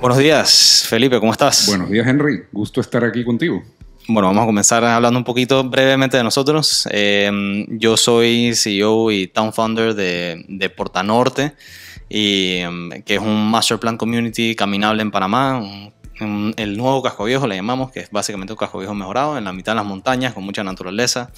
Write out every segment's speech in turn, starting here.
Buenos días, Felipe, ¿cómo estás? Buenos días, Henry. Gusto estar aquí contigo. Bueno, vamos a comenzar hablando un poquito brevemente de nosotros. Em, yo soy CEO y Town Founder de, de Porta y, em, que es un Master Plan Community caminable en Panamá, el nuevo casco viejo le llamamos, que es básicamente un casco viejo mejorado, en la mitad de las montañas, con mucha naturaleza.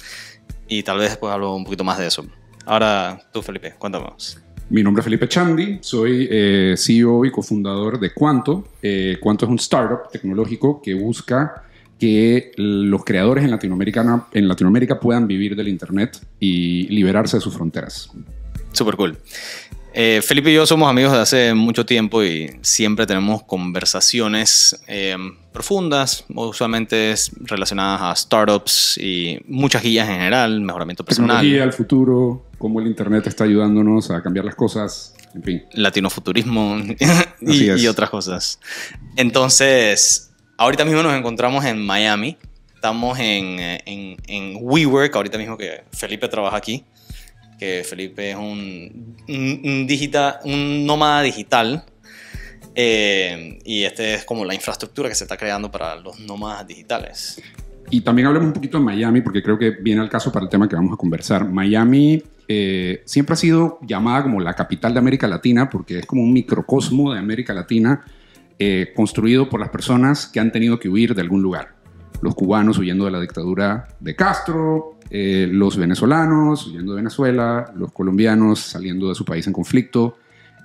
Y tal vez después hablo un poquito más de eso. Ahora tú, Felipe, cuéntanos. Mi nombre es Felipe Chandi, soy eh, CEO y cofundador de Cuanto. Eh, Cuanto es un startup tecnológico que busca que los creadores en Latinoamérica, en Latinoamérica puedan vivir del Internet y liberarse de sus fronteras. Super cool. Eh, Felipe y yo somos amigos de hace mucho tiempo y siempre tenemos conversaciones eh, profundas, usualmente relacionadas a startups y muchas guías en general, mejoramiento personal. Tecnología, el futuro cómo el Internet está ayudándonos a cambiar las cosas, en fin. Latinofuturismo y, otras cosas. Entonces, ahorita mismo nos encontramos en Miami, estamos en, en, WeWork, ahorita mismo que Felipe trabaja aquí, que Felipe es un, digital, un nómada digital, eh, y este es como la infraestructura que se está creando para los nómadas digitales. Y también hablemos un poquito de Miami, porque creo que viene al caso para el tema que vamos a conversar. Miami eh, siempre ha sido llamada como la capital de América Latina porque es como un microcosmo de América Latina eh, construido por las personas que han tenido que huir de algún lugar. Los cubanos huyendo de la dictadura de Castro, eh, los venezolanos huyendo de Venezuela, los colombianos saliendo de su país en conflicto,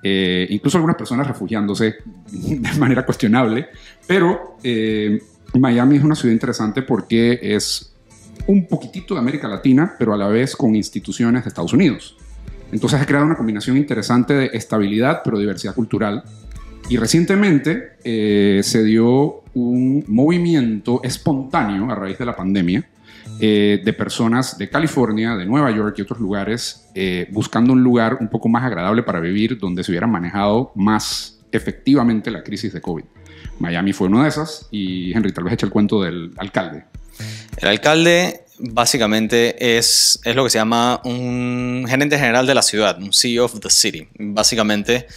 incluso algunas personas refugiándose de manera cuestionable, pero Miami es una ciudad interesante porque es un poquitito de América Latina, pero a la vez con instituciones de Estados Unidos. Entonces ha creado una combinación interesante de estabilidad, pero diversidad cultural. Y recientemente eh, se dio un movimiento espontáneo a raíz de la pandemia eh, de personas de California, de Nueva York y otros lugares eh, buscando un lugar un poco más agradable para vivir donde se hubiera manejado más efectivamente la crisis de COVID. Miami fue una de esas y Henry tal vez hecho el cuento del alcalde el alcalde básicamente es, es lo que se llama un gerente general de la ciudad, un CEO of the city. Básicamente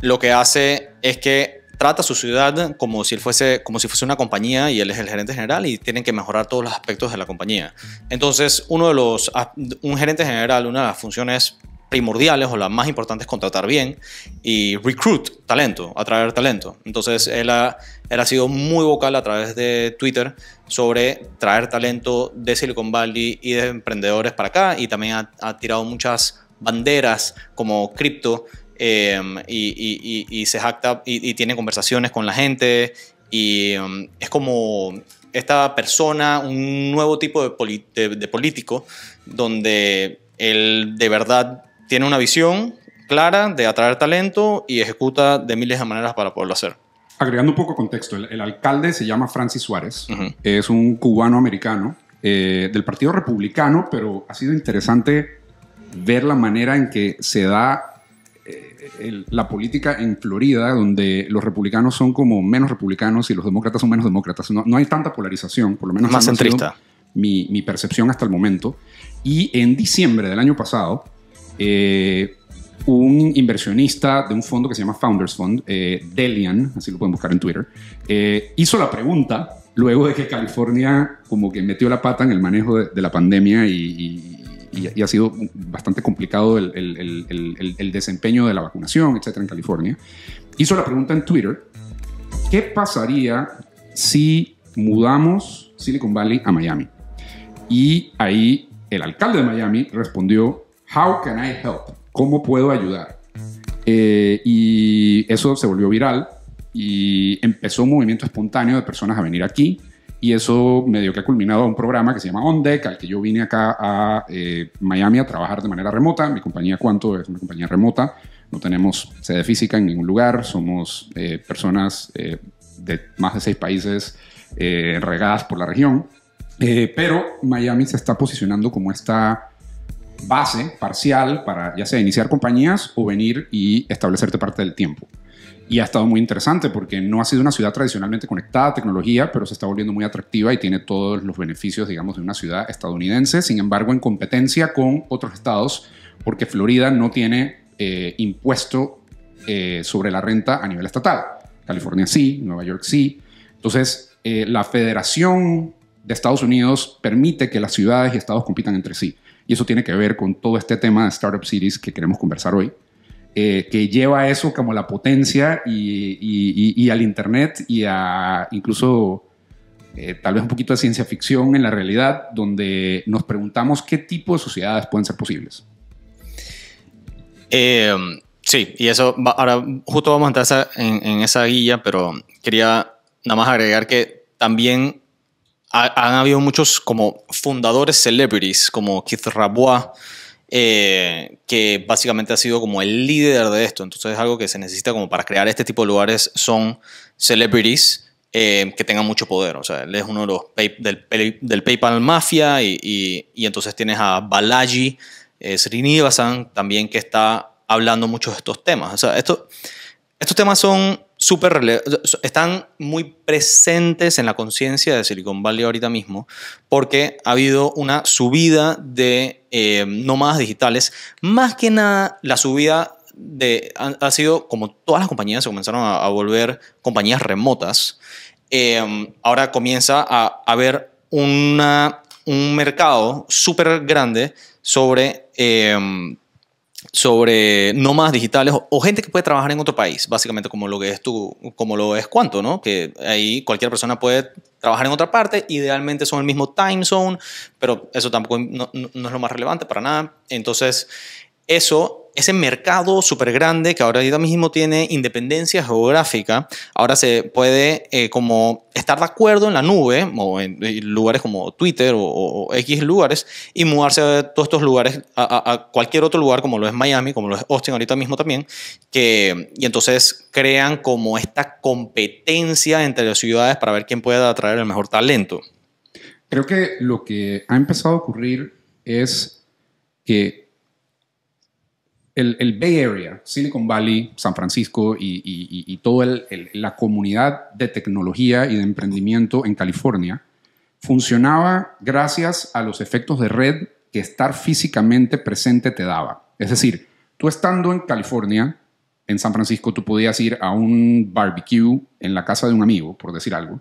lo que hace es que trata su ciudad como si, fuese, como si fuese una compañía y él es el gerente general y tienen que mejorar todos los aspectos de la compañía. Entonces, uno de los, un gerente general, una de las funciones primordiales o las más importantes contratar bien y recruit talento, atraer talento. Entonces él ha, sido muy vocal a través de Twitter sobre traer talento de Silicon Valley y de emprendedores para acá y también ha, tirado muchas banderas como cripto em, y, se jacta y, tiene conversaciones con la gente y em, es como esta persona, un nuevo tipo de, de político donde él de verdad tiene una visión clara de atraer talento y ejecuta de miles de maneras para poderlo hacer. Agregando un poco de contexto, el, alcalde se llama Francis Suárez, es un cubano americano eh, del Partido Republicano, pero ha sido interesante ver la manera en que se da eh, la política en Florida, donde los republicanos son como menos republicanos y los demócratas son menos demócratas. No, hay tanta polarización, por lo menos. Más centrista. Mi, mi, percepción hasta el momento. Y en diciembre del año pasado, eh, un inversionista de un fondo que se llama Founders Fund, eh, Delian, así lo pueden buscar en Twitter, eh, hizo la pregunta luego de que California como que metió la pata en el manejo de, la pandemia y, ha sido bastante complicado el, el, desempeño de la vacunación, etcétera, en California. Hizo la pregunta en Twitter, ¿qué pasaría si mudamos Silicon Valley a Miami? Y ahí el alcalde de Miami respondió How can I help? ¿Cómo puedo ayudar? Eh, y eso se volvió viral y empezó un movimiento espontáneo de personas a venir aquí y eso me dio que ha culminado un programa que se llama On Deck, al que yo vine acá a eh, Miami a trabajar de manera remota. Mi compañía Cuanto es una compañía remota, no tenemos sede física en ningún lugar, somos eh, personas de más de seis países regadas por la región, pero Miami se está posicionando como esta base parcial para ya sea iniciar compañías o venir y establecerte parte del tiempo. Y ha estado muy interesante porque no ha sido una ciudad tradicionalmente conectada a tecnología, pero se está volviendo muy atractiva y tiene todos los beneficios, digamos, de una ciudad estadounidense, sin embargo, en competencia con otros estados, porque Florida no tiene eh, impuesto eh, sobre la renta a nivel estatal. California sí, Nueva York sí. Entonces, eh, la federación de Estados Unidos permite que las ciudades y estados compitan entre sí y eso tiene que ver con todo este tema de Startup Cities que queremos conversar hoy, eh, que lleva a eso como la potencia y, al Internet y a incluso eh, tal vez un poquito de ciencia ficción en la realidad, donde nos preguntamos qué tipo de sociedades pueden ser posibles. Eh, sí, y eso, ahora justo vamos a entrar en, en esa guía, pero quería nada más agregar que también han habido muchos como fundadores celebrities, como Keith Rabois, eh, que básicamente ha sido como el líder de esto. Entonces algo que se necesita como para crear este tipo de lugares son celebrities eh, que tengan mucho poder. O sea, él es uno de los del, PayPal Mafia y, y, entonces tienes a Balaji eh, Srinivasan también que está hablando mucho de estos temas. O sea, esto, estos temas son están muy presentes en la conciencia de Silicon Valley ahorita mismo porque ha habido una subida de eh, nómadas digitales. Más que nada, la subida de, ha, sido como todas las compañías se comenzaron a, volver compañías remotas. Em, ahora comienza a haber un mercado súper grande sobre... Em, sobre nómadas digitales o, gente que puede trabajar en otro país, básicamente como lo que es tú, como lo es cuánto ¿no? Que ahí cualquier persona puede trabajar en otra parte, idealmente son el mismo time zone, pero eso tampoco no es lo más relevante para nada. Entonces, eso, ese mercado súper grande que ahora mismo tiene independencia geográfica, ahora se puede eh, como estar de acuerdo en la nube o en eh, lugares como Twitter o, X lugares y mudarse de todos estos lugares a, a, cualquier otro lugar como lo es Miami, como lo es Austin ahorita mismo también, que, y entonces crean como esta competencia entre las ciudades para ver quién puede atraer el mejor talento. Creo que lo que ha empezado a ocurrir es que el, Bay Area, Silicon Valley, San Francisco y, toda la comunidad de tecnología y de emprendimiento en California funcionaba gracias a los efectos de red que estar físicamente presente te daba. Es decir, tú estando en California, en San Francisco, tú podías ir a un barbecue en la casa de un amigo, por decir algo,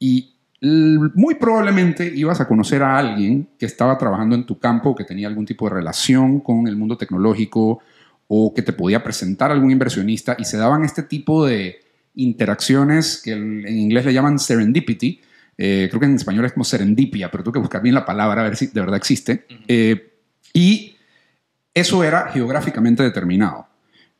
y muy probablemente ibas a conocer a alguien que estaba trabajando en tu campo, que tenía algún tipo de relación con el mundo tecnológico o que te podía presentar algún inversionista y se daban este tipo de interacciones que en inglés le llaman serendipity. Eh, creo que en español es como serendipia, pero tengo que buscar bien la palabra a ver si de verdad existe. Eh, y eso era geográficamente determinado.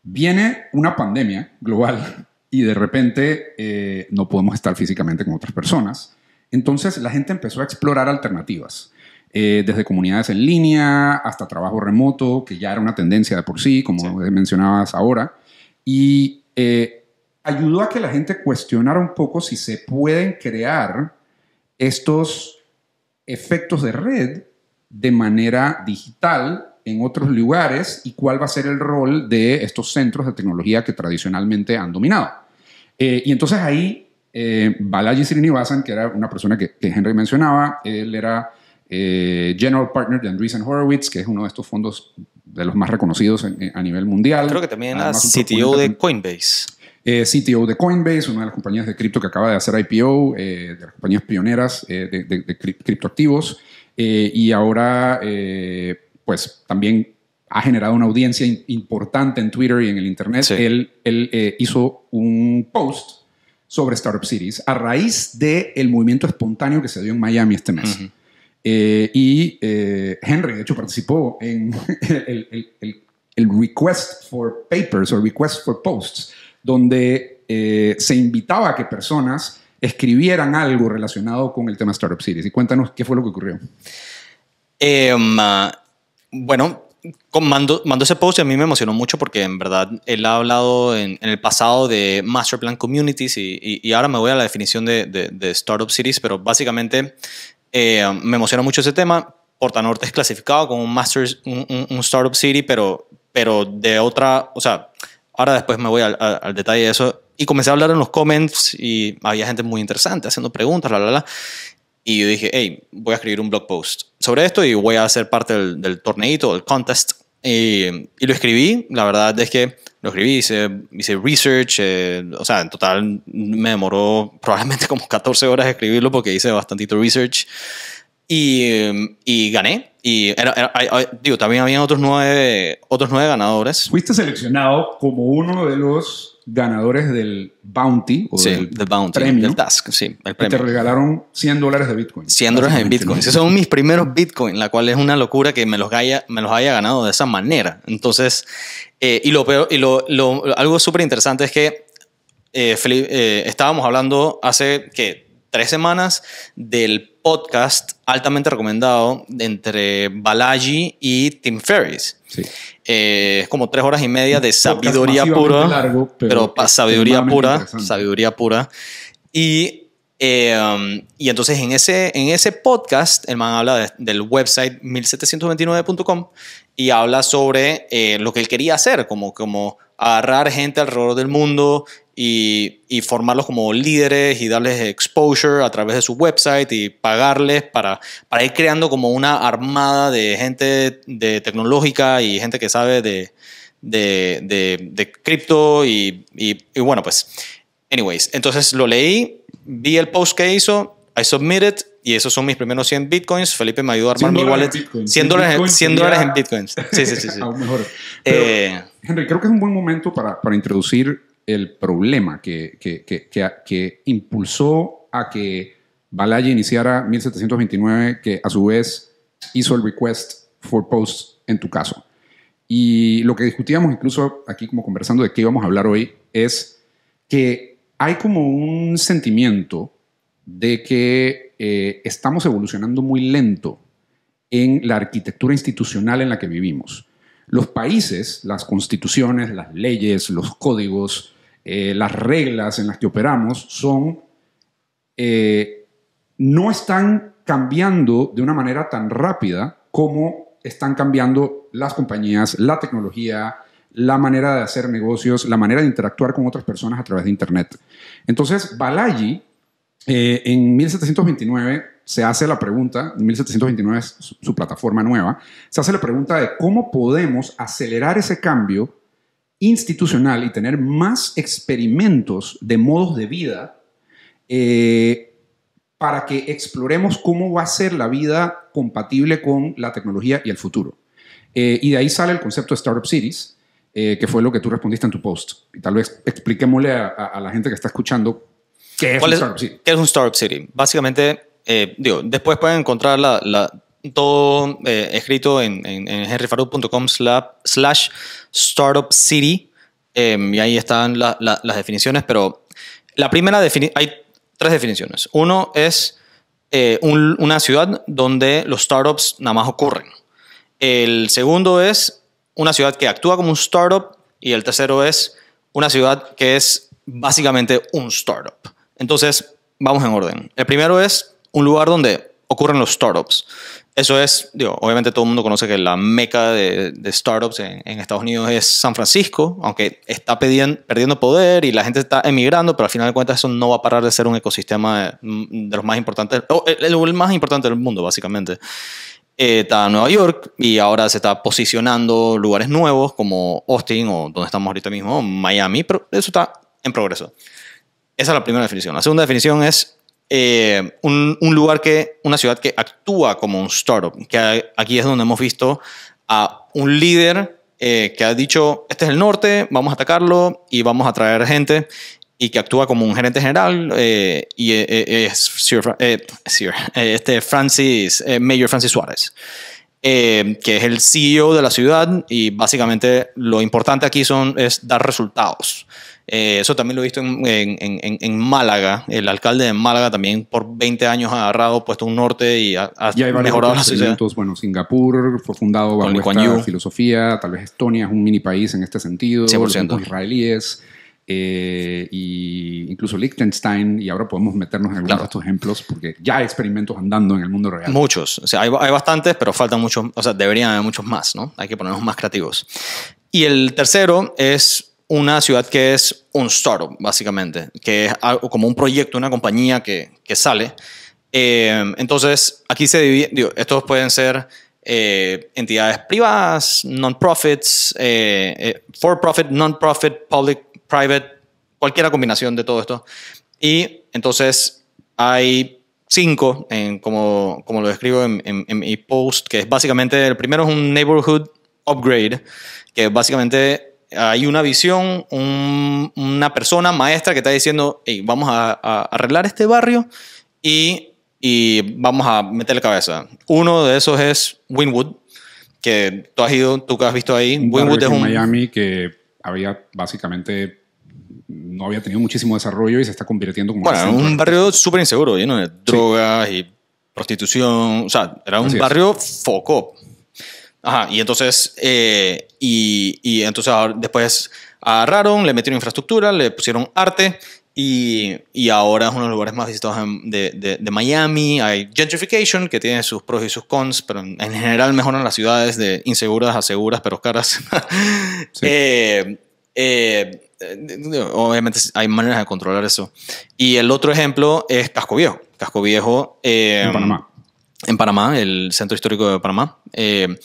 Viene una pandemia global y de repente eh, no podemos estar físicamente con otras personas entonces la gente empezó a explorar alternativas. Eh, desde comunidades en línea hasta trabajo remoto, que ya era una tendencia de por sí, como mencionabas ahora, y eh, ayudó a que la gente cuestionara un poco si se pueden crear estos efectos de red de manera digital en otros lugares y cuál va a ser el rol de estos centros de tecnología que tradicionalmente han dominado. Eh, y entonces ahí eh, Balaji Srinivasan, que era una persona que, Henry mencionaba, él era eh, general partner de Andreessen Horowitz, que es uno de estos fondos de los más reconocidos a nivel mundial. Creo que también era CTO de Coinbase. Eh, CTO de Coinbase, una de las compañías de cripto que acaba de hacer IPO, eh, de las compañías pioneras eh, de, criptoactivos, y ahora pues también ha generado una audiencia importante en Twitter y en el Internet. Él, él hizo un post sobre Startup Cities a raíz del movimiento espontáneo que se dio en Miami este mes. Eh, y eh, Henry, de hecho, participó en el, Request for Papers o Request for Posts, donde eh, se invitaba a que personas escribieran algo relacionado con el tema Startup Cities. Y cuéntanos qué fue lo que ocurrió. Em, ah, bueno, Mando, mando, ese post y a mí me emocionó mucho porque en verdad él ha hablado en, el pasado de Master Plan Communities y, y, ahora me voy a la definición de, de, Startup Cities, pero básicamente eh, me emocionó mucho ese tema. Porta Norte es clasificado como un, master, un, un, Startup City, pero, pero de otra, o sea, ahora después me voy al, detalle de eso. Y comencé a hablar en los comments y había gente muy interesante haciendo preguntas, la, la, la. Y yo dije, hey, voy a escribir un blog post sobre esto y voy a hacer parte del, del torneito, del contest. Y, lo escribí, la verdad es que lo escribí, hice, hice research, eh, o sea, en total me demoró probablemente como 14 horas escribirlo porque hice bastantito research. Em, y, gané. Y digo, también había otros nueve, otros nueve ganadores. Fuiste seleccionado como uno de los ganadores del Bounty. O sí, del, Bounty. del Task, sí. te regalaron 100 dólares de Bitcoin. 100 dólares en Bitcoin. Esos son mis primeros Bitcoin, la cual es una locura que me los haya, me los haya ganado de esa manera. Entonces, eh, y lo peor, y lo, algo súper interesante es que eh, eh, estábamos hablando hace que tres semanas del podcast altamente recomendado entre Balaji y Tim Ferriss. Eh, es como tres horas y media de sabiduría pura, pero, sabiduría pura, sabiduría pura. Y, eh, um, y entonces en ese, en ese podcast, el man habla del website 1729.com y habla sobre eh, lo que él quería hacer, como, como agarrar gente alrededor del mundo y, formarlos como líderes y darles exposure a través de su website y pagarles para, para ir creando como una armada de gente de tecnológica y gente que sabe de, de, de, cripto y, y, bueno, pues, anyways, entonces lo leí, vi el post que hizo, I submitted y esos son mis primeros 100 bitcoins. Felipe me ayudó a armar mi wallet. 100, dólares, en, bitcoins. Sí, sí, sí. sí. Aún mejor. Eh, Henry, creo que es un buen momento para, para introducir el problema que, que, impulsó a que Balaji iniciara 1729, que a su vez hizo el request for post en tu caso. Y lo que discutíamos incluso aquí como conversando de qué íbamos a hablar hoy es que hay como un sentimiento de que eh, estamos evolucionando muy lento en la arquitectura institucional en la que vivimos. Los países, las constituciones, las leyes, los códigos, eh, las reglas en las que operamos son, eh, no están cambiando de una manera tan rápida como están cambiando las compañías, la tecnología, la manera de hacer negocios, la manera de interactuar con otras personas a través de Internet. Entonces, Balaji, eh, en 1729, se hace la pregunta, en 1729 es su plataforma nueva, se hace la pregunta de cómo podemos acelerar ese cambio institucional y tener más experimentos de modos de vida eh, para que exploremos cómo va a ser la vida compatible con la tecnología y el futuro. Eh, y de ahí sale el concepto de Startup Cities, eh, que fue lo que tú respondiste en tu post. Y tal vez expliquémosle a, la gente que está escuchando qué es, un, Startup City? ¿Qué es un Startup City. Básicamente, digo, después pueden encontrar la todo eh, escrito en, en, slash startup city. Em, y ahí están las definiciones, pero la primera hay tres definiciones. Uno es eh, una ciudad donde los startups nada más ocurren. El segundo es una ciudad que actúa como un startup. Y el tercero es una ciudad que es básicamente un startup. Entonces, vamos en orden. El primero es un lugar donde ocurren los startups. Eso es, digo, obviamente todo el mundo conoce que la meca de, startups en, Estados Unidos es San Francisco, aunque está perdiendo poder y la gente está emigrando, pero al final de cuentas eso no va a parar de ser un ecosistema de, los más importantes, el, más importante del mundo, básicamente. Eh, está Nueva York y ahora se está posicionando lugares nuevos como Austin o donde estamos ahorita mismo, Miami, pero eso está en progreso. Esa es la primera definición. La segunda definición es eh, un, lugar que, una ciudad que actúa como un startup, que aquí es donde hemos visto a un líder eh, que ha dicho, este es el norte, vamos a atacarlo y vamos a traer gente y que actúa como un gerente general eh, y es este Francis, Mayor Francis Suárez. Eh, que es el CEO de la ciudad y básicamente lo importante aquí son, es dar resultados. Eh, eso también lo he visto en, en, en, Málaga. El alcalde de Málaga también por 20 años ha agarrado, puesto un norte y ha, mejorado la ciudad. Bueno, Singapur fue fundado bajo esta filosofía. Tal vez Estonia es un mini país en este sentido. 100%. israelíes eh, y incluso Liechtenstein, y ahora podemos meternos en algunos de estos ejemplos, porque ya hay experimentos andando en el mundo real. Muchos, o sea, hay, hay, bastantes, pero faltan muchos, o sea, deberían haber muchos más, ¿no? Hay que ponernos más creativos. Y el tercero es una ciudad que es un startup, básicamente, que es algo, como un proyecto, una compañía que, que sale. Eh, entonces, aquí se divide, digo, estos pueden ser eh, entidades privadas, non-profits, eh, for-profit, non-profit, public private, cualquiera combinación de todo esto. Y entonces hay cinco, como, como, lo escribo en, mi post, que es básicamente, el primero es un neighborhood upgrade, que básicamente hay una visión, una persona maestra que está diciendo, vamos a, arreglar este barrio y, y, vamos a meter la cabeza. Uno de esos es Winwood, que tú has ido, tú que has visto ahí. Un Winwood es un... Miami que había básicamente no había tenido muchísimo desarrollo y se está convirtiendo como un barrio súper inseguro, lleno de drogas y prostitución. O sea, era un barrio foco. Ajá, y entonces, eh, y, entonces después agarraron, le metieron infraestructura, le pusieron arte y, ahora es uno de los lugares más visitados de, de, Miami. Hay gentrification que tiene sus pros y sus cons, pero en general mejoran las ciudades de inseguras a seguras pero caras. Eh, eh, obviamente hay maneras de controlar eso. Y el otro ejemplo es Casco Viejo. Casco Viejo. Eh, en Panamá. En Panamá, el centro histórico de Panamá. Eh,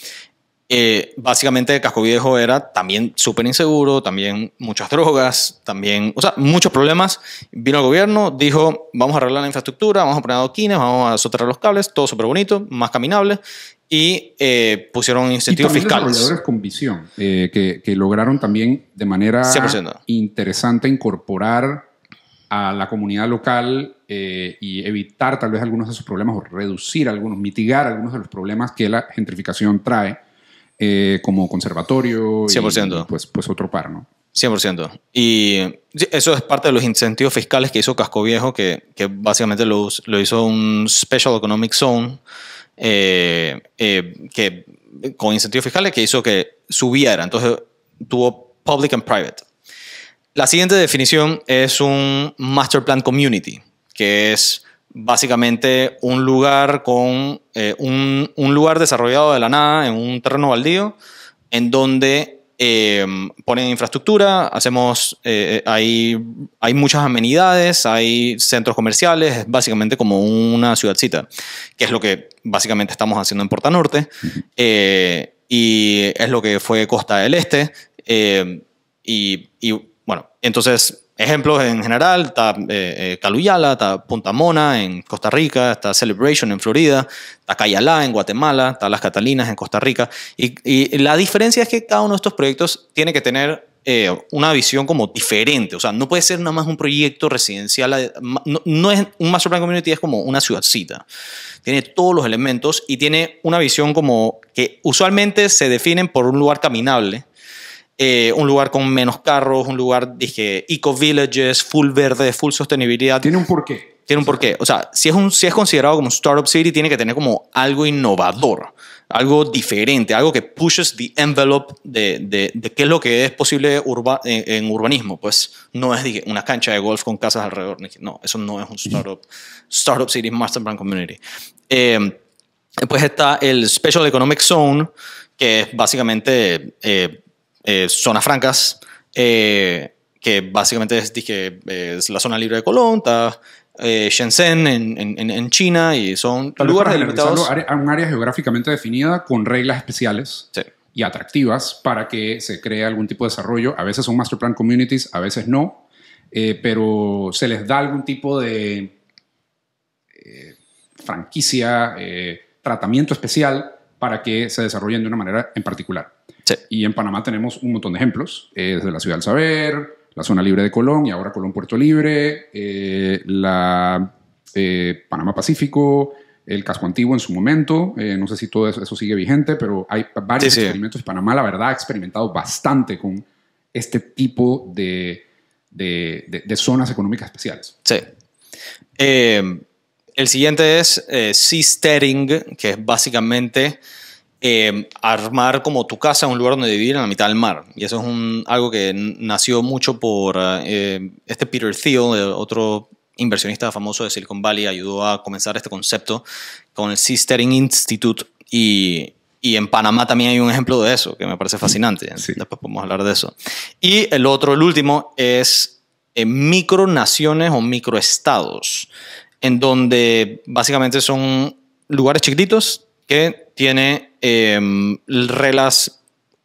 eh, básicamente Casco Viejo era también súper inseguro, también muchas drogas, también, o sea, muchos problemas. Vino el gobierno, dijo, vamos a arreglar la infraestructura, vamos a poner adoquines, vamos a soterrar los cables, todo súper bonito, más caminable y eh, pusieron incentivos y fiscales. Desarrolladores con visión, eh, que, que, lograron también de manera interesante incorporar a la comunidad local eh, y evitar tal vez algunos de sus problemas o reducir algunos, mitigar algunos de los problemas que la gentrificación trae, como conservatorio 100%. Y, pues, pues otro par, ¿no? 100%. Y eso es parte de los incentivos fiscales que hizo Casco Viejo, que, que básicamente lo, lo hizo un Special Economic Zone eh, eh, que, con incentivos fiscales que hizo que subiera. Entonces tuvo public and private. La siguiente definición es un master plan community, que es básicamente un lugar con eh, un, un, lugar desarrollado de la nada en un terreno baldío en donde Em, ponen infraestructura, hacemos, eh, eh, hay, hay muchas amenidades, hay centros comerciales, es básicamente como una ciudadcita, que es lo que básicamente estamos haciendo en Porta Norte, eh, y es lo que fue Costa del Este, y, y, bueno, entonces Ejemplos en general, está Caluyala, eh, eh, está Punta Mona en Costa Rica, está Celebration en Florida, está Cayalá en Guatemala, está Las Catalinas en Costa Rica. Y, la diferencia es que cada uno de estos proyectos tiene que tener eh, una visión como diferente. O sea, no puede ser nada más un proyecto residencial. No, no, es un master plan community, es como una ciudadcita. Tiene todos los elementos y tiene una visión como que usualmente se definen por un lugar caminable eh, un lugar con menos carros, un lugar, dije, eco-villages, full verde, full sostenibilidad. Tiene un porqué. Tiene un porqué. O sea, si es, un, si es considerado como un startup city, tiene que tener como algo innovador, algo diferente, algo que pushes the envelope de, de, de qué es lo que es posible en, urbanismo. Pues no es una cancha de golf con casas alrededor. No, eso no es un startup. Startup city, master brand community. Eh, después está el Special Economic Zone, que es básicamente... Eh, eh, zonas francas, eh, que básicamente es, dije, es la zona libre de Colón, eh, Shenzhen en, China y son lugares delimitados. un área geográficamente definida con reglas especiales y atractivas para que se cree algún tipo de desarrollo. A veces son master plan communities, a veces no, pero se les da algún tipo de franquicia, tratamiento especial para que se desarrollen de una manera en particular. Y en Panamá tenemos un montón de ejemplos, eh, desde la Ciudad del Saber, la Zona Libre de Colón y ahora Colón Puerto Libre, eh, la eh, Panamá Pacífico, el casco antiguo en su momento, no sé si todo eso, sigue vigente, pero hay varios experimentos. Panamá, la verdad, ha experimentado bastante con este tipo de, zonas económicas especiales. Sí. el siguiente es seasteading, que es básicamente... Eh, armar como tu casa, un lugar donde vivir en la mitad del mar. Y eso es un, algo que nació mucho por eh, este Peter Thiel, otro inversionista famoso de Silicon Valley, ayudó a comenzar este concepto con el Seasteading Institute y, y en Panamá también hay un ejemplo de eso, que me parece fascinante. Mm, Después podemos hablar de eso. Y el otro, el último, es en eh, micronaciones o microestados, en donde básicamente son lugares chiquititos que tiene em, reglas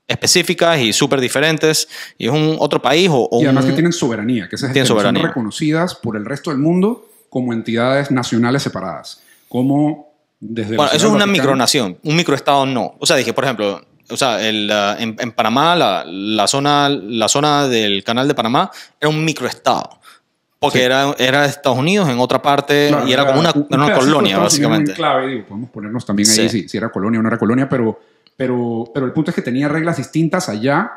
específicas y súper diferentes y es un otro país o, y además que tienen soberanía que esas son reconocidas por el resto del mundo como entidades nacionales separadas como desde bueno eso es una micronación un microestado no o sea dije por ejemplo o sea, el, en, en, Panamá, la, la, zona, la zona del canal de Panamá era un microestado. Porque era, Estados Unidos en otra parte y era, como una, colonia, básicamente. Clave, podemos ponernos también ahí si, era colonia o no era colonia, pero, pero, pero el punto es que tenía reglas distintas allá,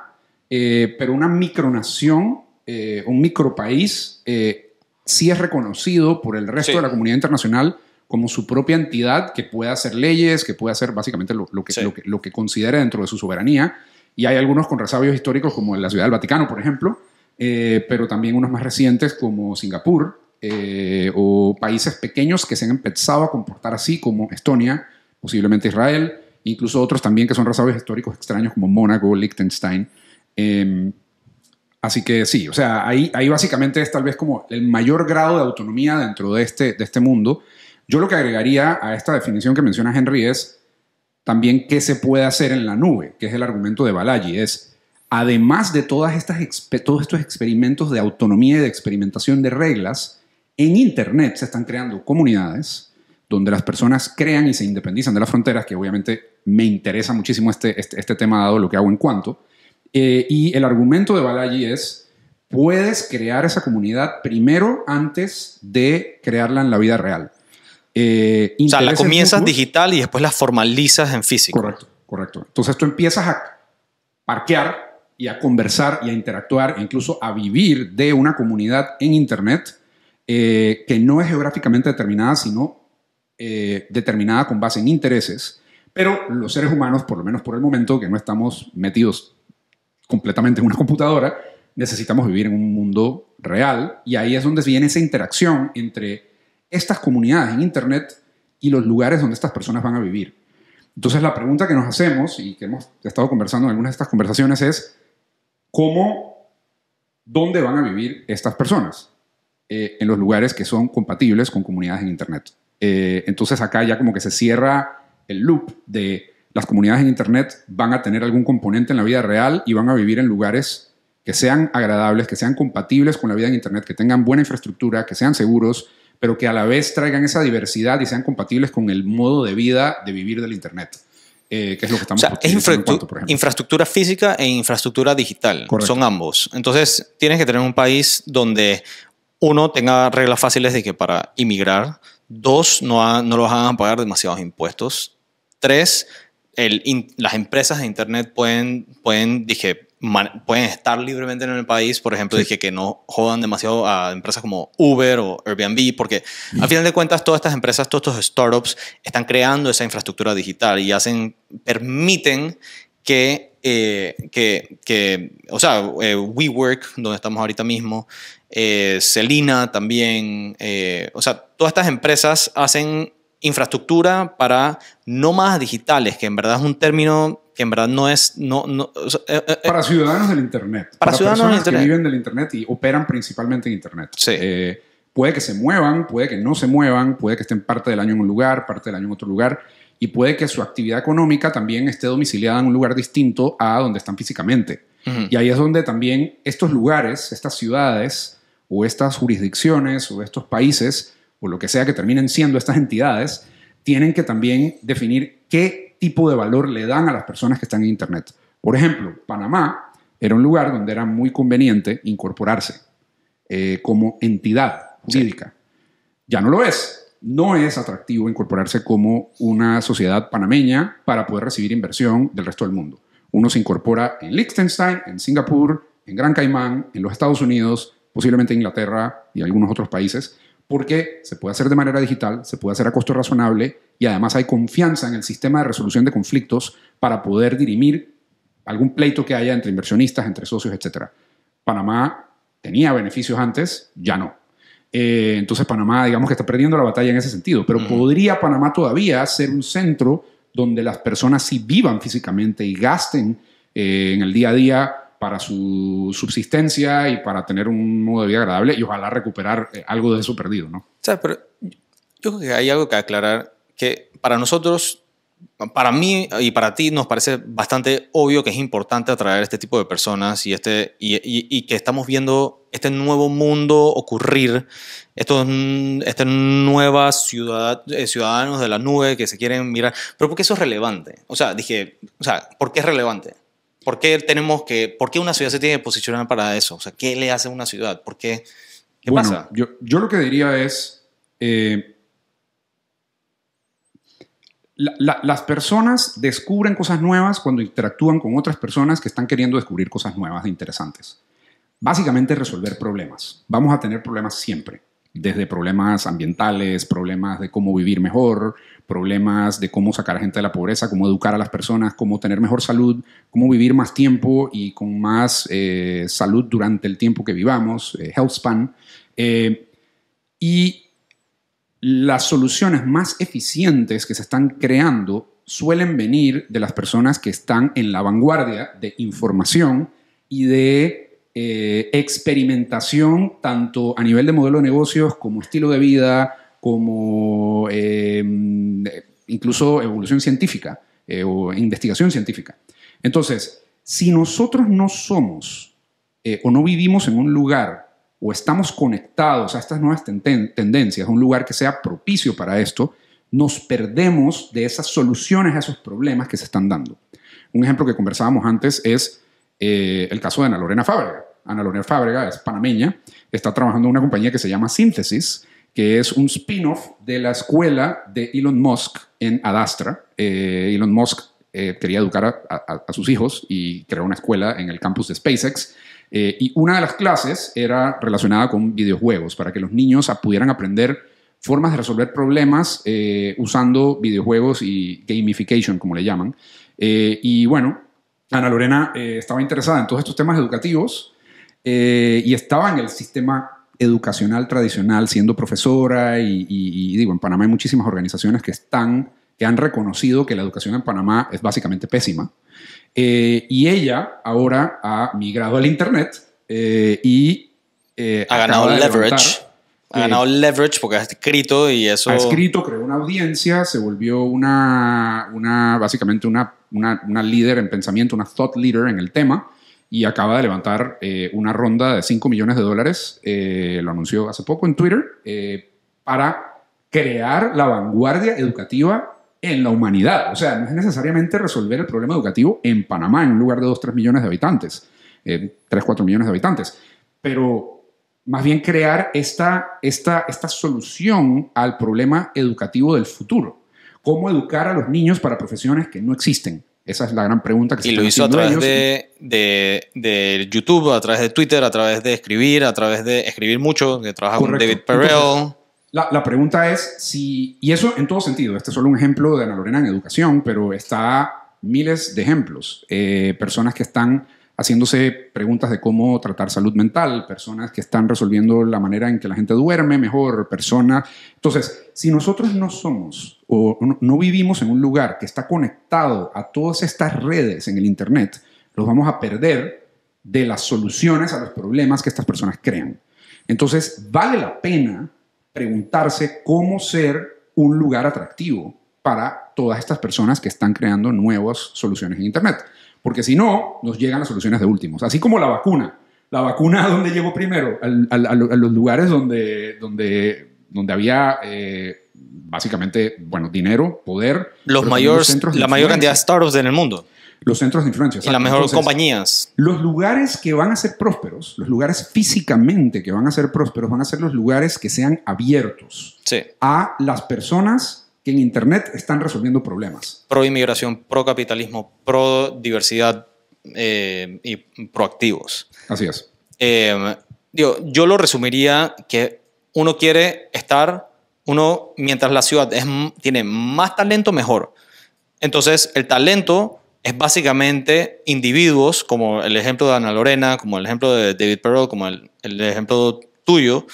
eh, pero una micronación, eh, un micropaís, país eh, sí es reconocido por el resto de la comunidad internacional como su propia entidad que puede hacer leyes, que puede hacer básicamente lo, que, lo, que, lo que considere dentro de su soberanía. Y hay algunos con resabios históricos, como en la Ciudad del Vaticano, por ejemplo, eh, pero también unos más recientes como Singapur eh, o países pequeños que se han empezado a comportar así como Estonia, posiblemente Israel, incluso otros también que son razones históricos extraños como Mónaco, Liechtenstein. Em, así que sí, o sea, ahí, ahí básicamente es tal vez como el mayor grado de autonomía dentro de este, de este mundo. Yo lo que agregaría a esta definición que menciona Henry es también qué se puede hacer en la nube, que es el argumento de Balaji, es además de todas estas, todos estos experimentos de autonomía y de experimentación de reglas, en Internet se están creando comunidades donde las personas crean y se independizan de las fronteras, que obviamente me interesa muchísimo este, este, este tema dado lo que hago en cuanto. Eh, y el argumento de Balaji es, puedes crear esa comunidad primero antes de crearla en la vida real. Eh, o sea, la comienzas digital y después la formalizas en físico. Correcto, correcto. Entonces tú empiezas a parquear y a conversar y a interactuar, incluso a vivir de una comunidad en Internet eh, que no es geográficamente determinada, sino eh, determinada con base en intereses. Pero los seres humanos, por lo menos por el momento, que no estamos metidos completamente en una computadora, necesitamos vivir en un mundo real y ahí es donde viene esa interacción entre estas comunidades en Internet y los lugares donde estas personas van a vivir. Entonces la pregunta que nos hacemos y que hemos estado conversando en algunas de estas conversaciones es, cómo, dónde van a vivir estas personas eh, en los lugares que son compatibles con comunidades en Internet. Eh, entonces acá ya como que se cierra el loop de las comunidades en Internet van a tener algún componente en la vida real y van a vivir en lugares que sean agradables, que sean compatibles con la vida en Internet, que tengan buena infraestructura, que sean seguros, pero que a la vez traigan esa diversidad y sean compatibles con el modo de vida de vivir del Internet eh, es lo que estamos infraestructura física e infraestructura digital. Son ambos. Entonces, tienes que tener un país donde, uno, tenga reglas fáciles de que para inmigrar, dos, no, lo no los pagar demasiados impuestos, tres, las empresas de Internet pueden, pueden dije, pueden estar libremente en el país. Por ejemplo, dije que no jodan demasiado a empresas como Uber o Airbnb, porque al final de cuentas todas estas empresas, todos estos startups están creando esa infraestructura digital y hacen, permiten que, eh, que, o sea, eh, WeWork, donde estamos ahorita mismo, eh, Celina también, o sea, todas estas empresas hacen infraestructura para no más digitales, que en verdad es un término que en verdad no es... No, no eh, eh, para eh, ciudadanos del Internet. Para, ciudadanos del Internet. que viven del Internet y operan principalmente en Internet. Sí. puede que se muevan, puede que no se muevan, puede que estén parte del año en un lugar, parte del año en otro lugar, y puede que su actividad económica también esté domiciliada en un lugar distinto a donde están físicamente. Y ahí es donde también estos lugares, estas ciudades o estas jurisdicciones o estos países o lo que sea que terminen siendo estas entidades, tienen que también definir qué tipo de valor le dan a las personas que están en Internet. Por ejemplo, Panamá era un lugar donde era muy conveniente incorporarse eh, como entidad jurídica. Ya no lo es. No es atractivo incorporarse como una sociedad panameña para poder recibir inversión del resto del mundo. Uno se incorpora en Liechtenstein, en Singapur, en Gran Caimán, en los Estados Unidos, posiblemente en Inglaterra y algunos otros países porque se puede hacer de manera digital, se puede hacer a costo razonable y además hay confianza en el sistema de resolución de conflictos para poder dirimir algún pleito que haya entre inversionistas, entre socios, etc. Panamá tenía beneficios antes, ya no. Eh, entonces Panamá, digamos que está perdiendo la batalla en ese sentido, pero mm. podría Panamá todavía ser un centro donde las personas sí vivan físicamente y gasten eh, en el día a día para su subsistencia y para tener un modo de vida agradable y ojalá recuperar eh, algo de eso perdido, ¿no? sea, Pero yo creo que hay algo que aclarar que para nosotros, para mí y para ti nos parece bastante obvio que es importante atraer este tipo de personas y, este, y, que estamos viendo este nuevo mundo ocurrir, estos, esta nueva ciudad, eh, ciudadanos de la nube que se quieren mirar. Pero ¿por qué eso es relevante? O sea, dije, o sea, ¿por qué es relevante? ¿Por qué tenemos que, una ciudad se tiene que posicionar para eso? O sea, ¿qué le hace a una ciudad? ¿Por qué? ¿Qué pasa? Yo, lo que diría es, eh, las personas descubren cosas nuevas cuando interactúan con otras personas que están queriendo descubrir cosas nuevas e interesantes. Básicamente resolver problemas. Vamos a tener problemas siempre, desde problemas ambientales, problemas de cómo vivir mejor, problemas de cómo sacar a gente de la pobreza, cómo educar a las personas, cómo tener mejor salud, cómo vivir más tiempo y con más eh, salud durante el tiempo que vivamos, eh, health span. Eh, y las soluciones más eficientes que se están creando suelen venir de las personas que están en la vanguardia de información y de experimentación tanto a nivel de modelo de negocios como estilo de vida, como em, incluso evolución científica eh, o investigación científica. Entonces, si nosotros no somos eh, o no vivimos en un lugar o estamos conectados a estas nuevas tendencias, un lugar que sea propicio para esto, nos perdemos de esas soluciones a esos problemas que se están dando. Un ejemplo que conversábamos antes es eh, el caso de Ana Lorena Fábrega. Ana Lorena Fábrega es panameña, está trabajando en una compañía que se llama Synthesis, que es un spin-off de la escuela de Elon Musk en Adastra. Eh, Elon Musk eh, quería educar a, sus hijos y creó una escuela en el campus de SpaceX. Eh, y una de las clases era relacionada con videojuegos, para que los niños pudieran aprender formas de resolver problemas usando videojuegos y gamification, como le llaman. y bueno, Ana Lorena estaba interesada en todos estos temas educativos y estaba en el sistema educacional tradicional, siendo profesora y, digo, en Panamá hay muchísimas organizaciones que están, que han reconocido que la educación en Panamá es básicamente pésima. Eh, y ella ahora ha migrado al Internet eh, y... Eh, ha ganado leverage. ha ganado leverage porque ha escrito y eso... Ha escrito, creó una audiencia, se volvió una, una básicamente una, una, una líder en pensamiento, una thought leader en el tema y acaba de levantar eh, una ronda de 5 millones de dólares, eh, lo anunció hace poco en Twitter, eh, para crear la vanguardia educativa en la humanidad. O sea, no es necesariamente resolver el problema educativo en Panamá, en lugar de 2-3 millones de habitantes, 3-4 millones de habitantes, pero más bien crear esta, esta, esta solución al problema educativo del futuro. Cómo educar a los niños para profesiones que no existen, esa es la gran pregunta que se Y lo hizo a través de, YouTube, a través de Twitter, a través de escribir, a través de escribir mucho, que trabaja con David Perrell. la, pregunta es si, y eso en todo sentido, este es solo un ejemplo de Ana Lorena en educación, pero está miles de ejemplos. Eh, personas que están haciéndose preguntas de cómo tratar salud mental, personas que están resolviendo la manera en que la gente duerme mejor, personas... Entonces, si nosotros no somos o no vivimos en un lugar que está conectado a todas estas redes en el Internet, los vamos a perder de las soluciones a los problemas que estas personas crean. Entonces, vale la pena preguntarse cómo ser un lugar atractivo para todas estas personas que están creando nuevas soluciones en Internet. Porque si no, nos llegan las soluciones de últimos. Así como la vacuna. La vacuna, ¿a dónde llegó primero? a los lugares donde, donde, había eh, básicamente, bueno, dinero, poder. Los mayores, la mayor cantidad de startups en el mundo. Los centros de influencia. Y las mejores compañías. Los lugares que van a ser prósperos, los lugares físicamente que van a ser prósperos, van a ser los lugares que sean abiertos a las personas que en Internet están resolviendo problemas. Pro inmigración, pro capitalismo, pro diversidad eh, y proactivos. Así es. Em, yo lo resumiría que uno quiere estar, uno, mientras la ciudad tiene más talento, mejor. Entonces, el talento es básicamente individuos, como el ejemplo de Ana Lorena, como el ejemplo de David Perro, como el ejemplo tuyo,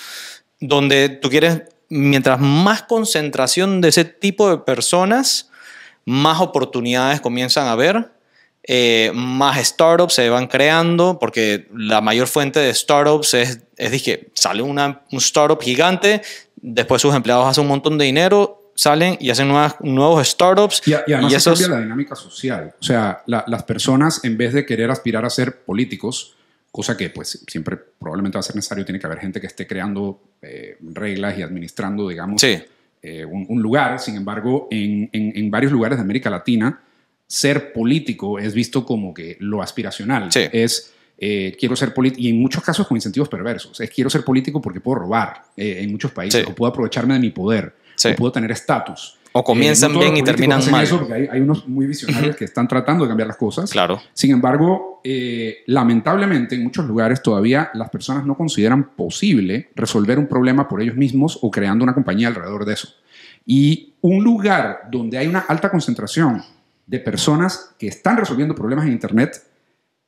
donde tú quieres mientras más concentración de ese tipo de personas, más oportunidades comienzan a haber, eh, más startups se van creando, porque la mayor fuente de startups es, es dije, sale una, un startup gigante, después sus empleados hacen un montón de dinero, salen y hacen nuevas, nuevos startups. Y, eso además cambia la dinámica social. O sea, las personas, en vez de querer aspirar a ser políticos, cosa que pues siempre probablemente va a ser necesario, tiene que haber gente que esté creando eh, reglas y administrando, digamos, eh, un, lugar. Sin embargo, en, en, varios lugares de América Latina, ser político es visto como que lo aspiracional es... Eh, quiero ser político, y en muchos casos con incentivos perversos, es quiero ser político porque puedo robar en muchos países, o puedo aprovecharme de mi poder, o puedo tener estatus. O eh, comienzan bien y terminan mal. hay, unos muy visionarios que están tratando de cambiar las cosas. Claro. Sin embargo, eh, lamentablemente en muchos lugares todavía las personas no consideran posible resolver un problema por ellos mismos o creando una compañía alrededor de eso. Y un lugar donde hay una alta concentración de personas que están resolviendo problemas en Internet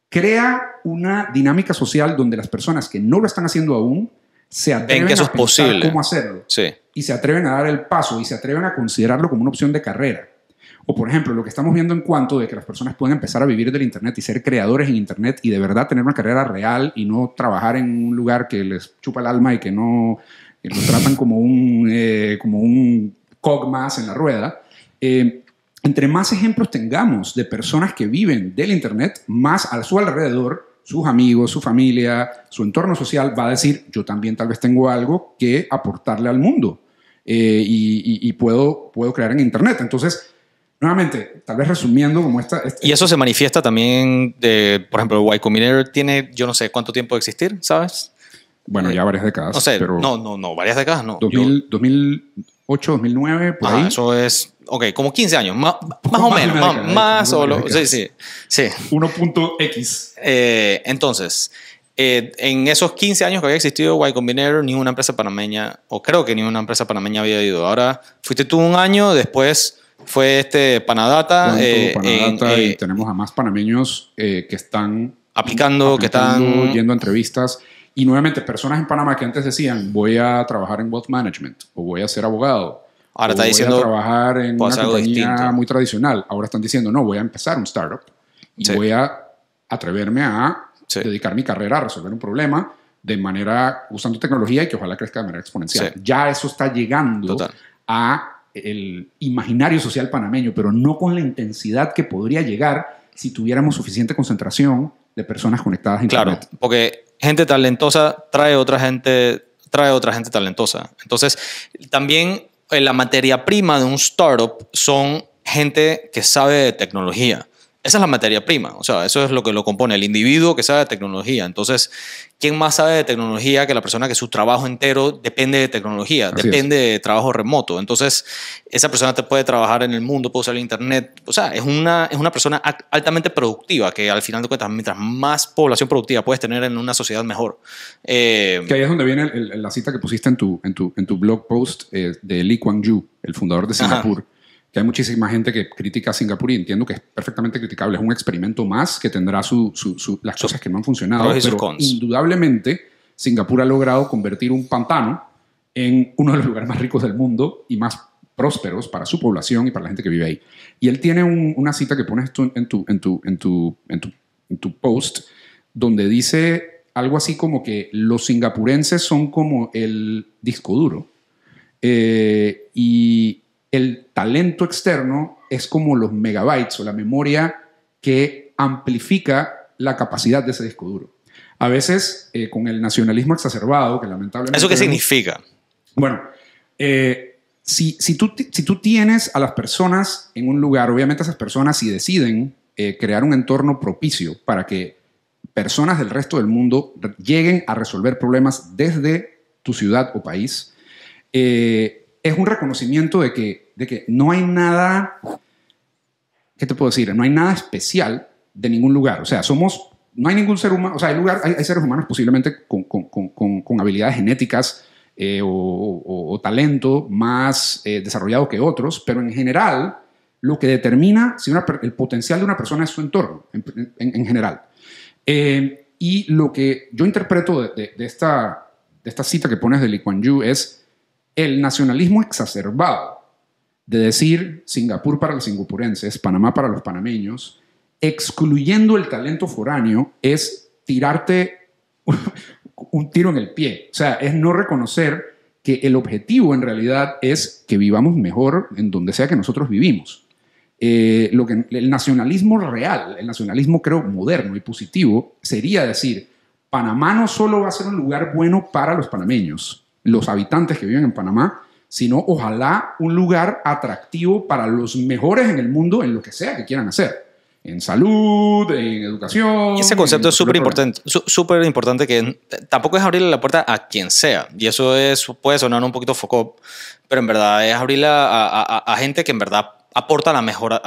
crea una dinámica social donde las personas que no lo están haciendo aún se atreven a es posible. cómo hacerlo. Y se atreven a dar el paso y se atreven a considerarlo como una opción de carrera. O por ejemplo, lo que estamos viendo en cuanto de que las personas pueden empezar a vivir del Internet y ser creadores en Internet y de verdad tener una carrera real y no trabajar en un lugar que les chupa el alma y que no que tratan como un, eh, como un cog más en la rueda. Eh, entre más ejemplos tengamos de personas que viven del Internet, más a su alrededor sus amigos, su familia, su entorno social, va a decir, yo también tal vez tengo algo que aportarle al mundo eh, y, puedo, puedo crear en Internet. Entonces, nuevamente, tal vez resumiendo como esta... y eso se manifiesta también, de, por ejemplo, Y Combinator tiene, yo no sé cuánto tiempo de existir, ¿sabes? Bueno, ya varias décadas. No sé, pero no, no, no, varias décadas no. 2000 8, 2009, por Eso es, ok, como 15 años, más, más o menos, más, o lo, sí, sí, sí. 1.x. Eh, entonces, eh, en esos 15 años que había existido Y Combinator, ninguna empresa panameña, o creo que ni ninguna empresa panameña había ido. Ahora fuiste tú un año, después fue este Panadata. Eh, y tenemos a más panameños que están aplicando, aplicando, que están yendo a entrevistas. Y nuevamente, personas en Panamá que antes decían, voy a trabajar en wealth management o voy a ser abogado. Ahora están diciendo. voy a trabajar en una compañía muy tradicional. Ahora están diciendo, no, voy a empezar un startup y voy a atreverme a dedicar mi carrera a resolver un problema de manera usando tecnología y que ojalá crezca de manera exponencial. Ya eso está llegando a el imaginario social panameño, pero no con la intensidad que podría llegar si tuviéramos suficiente concentración de personas conectadas en Internet. Claro, porque gente talentosa trae otra gente, trae otra gente talentosa. Entonces, también eh, la materia prima de un startup son gente que sabe de tecnología. Esa es la materia prima, o sea, eso es lo que lo compone el individuo que sabe de tecnología. Entonces, ¿quién más sabe de tecnología que la persona que su trabajo entero depende de tecnología, depende de trabajo remoto? Entonces, esa persona te puede trabajar en el mundo, puede usar el Internet, o sea, es una, es una persona altamente productiva que al final de cuentas, mientras más población productiva puedes tener en una sociedad, mejor. Eh, que ahí es donde viene la cita que pusiste en tu, en tu, en tu blog post eh, de Lee Kuan Yew, el fundador de Singapur que hay muchísima gente que critica a Singapur y entiendo que es perfectamente criticable. Es un experimento más que tendrá las cosas que no han funcionado. Pero indudablemente, Singapur ha logrado convertir un pantano en uno de los lugares más ricos del mundo y más prósperos para su población y para la gente que vive ahí. Y él tiene una cita que pones tú en, tu, en, tu, en, tu, en, tu, en tu post, donde dice algo así como que los singapurenses son como el disco duro. Eh, y, el talento externo es como los megabytes o la memoria que amplifica la capacidad de ese disco duro. A veces, eh, con el nacionalismo exacerbado, que lamentablemente... ¿Eso qué significa? Bueno, eh, si, tú, si tú tienes a las personas en un lugar, obviamente esas personas si deciden eh, crear un entorno propicio para que personas del resto del mundo lleguen a resolver problemas desde tu ciudad o país, es un reconocimiento de que de que no hay nada, ¿qué te puedo decir? No hay nada especial de ningún lugar. O sea, somos, no hay ningún ser humano, o sea, hay, lugar, hay, seres humanos posiblemente con, habilidades genéticas eh, o, talento más eh, desarrollado que otros, pero en general lo que determina si el potencial de una persona es su entorno, en, general. Eh, y lo que yo interpreto de, esta, de esta cita que pones de Lee Kuan Yew es el nacionalismo exacerbado de decir Singapur para los singapurenses, Panamá para los panameños, excluyendo el talento foráneo, es tirarte un tiro en el pie. O sea, es no reconocer que el objetivo en realidad es que vivamos mejor en donde sea que nosotros vivimos. Eh, lo que, el nacionalismo real, el nacionalismo creo moderno y positivo, sería decir, Panamá no solo va a ser un lugar bueno para los panameños, los habitantes que viven en Panamá, sino ojalá un lugar atractivo para los mejores en el mundo en lo que sea que quieran hacer. En salud, en educación. Y ese concepto es súper importante, súper importante que tampoco es abrirle la puerta a quien sea. Y eso es, puede sonar un poquito foco, pero en verdad es abrirle a, gente que en verdad aporta la mejora,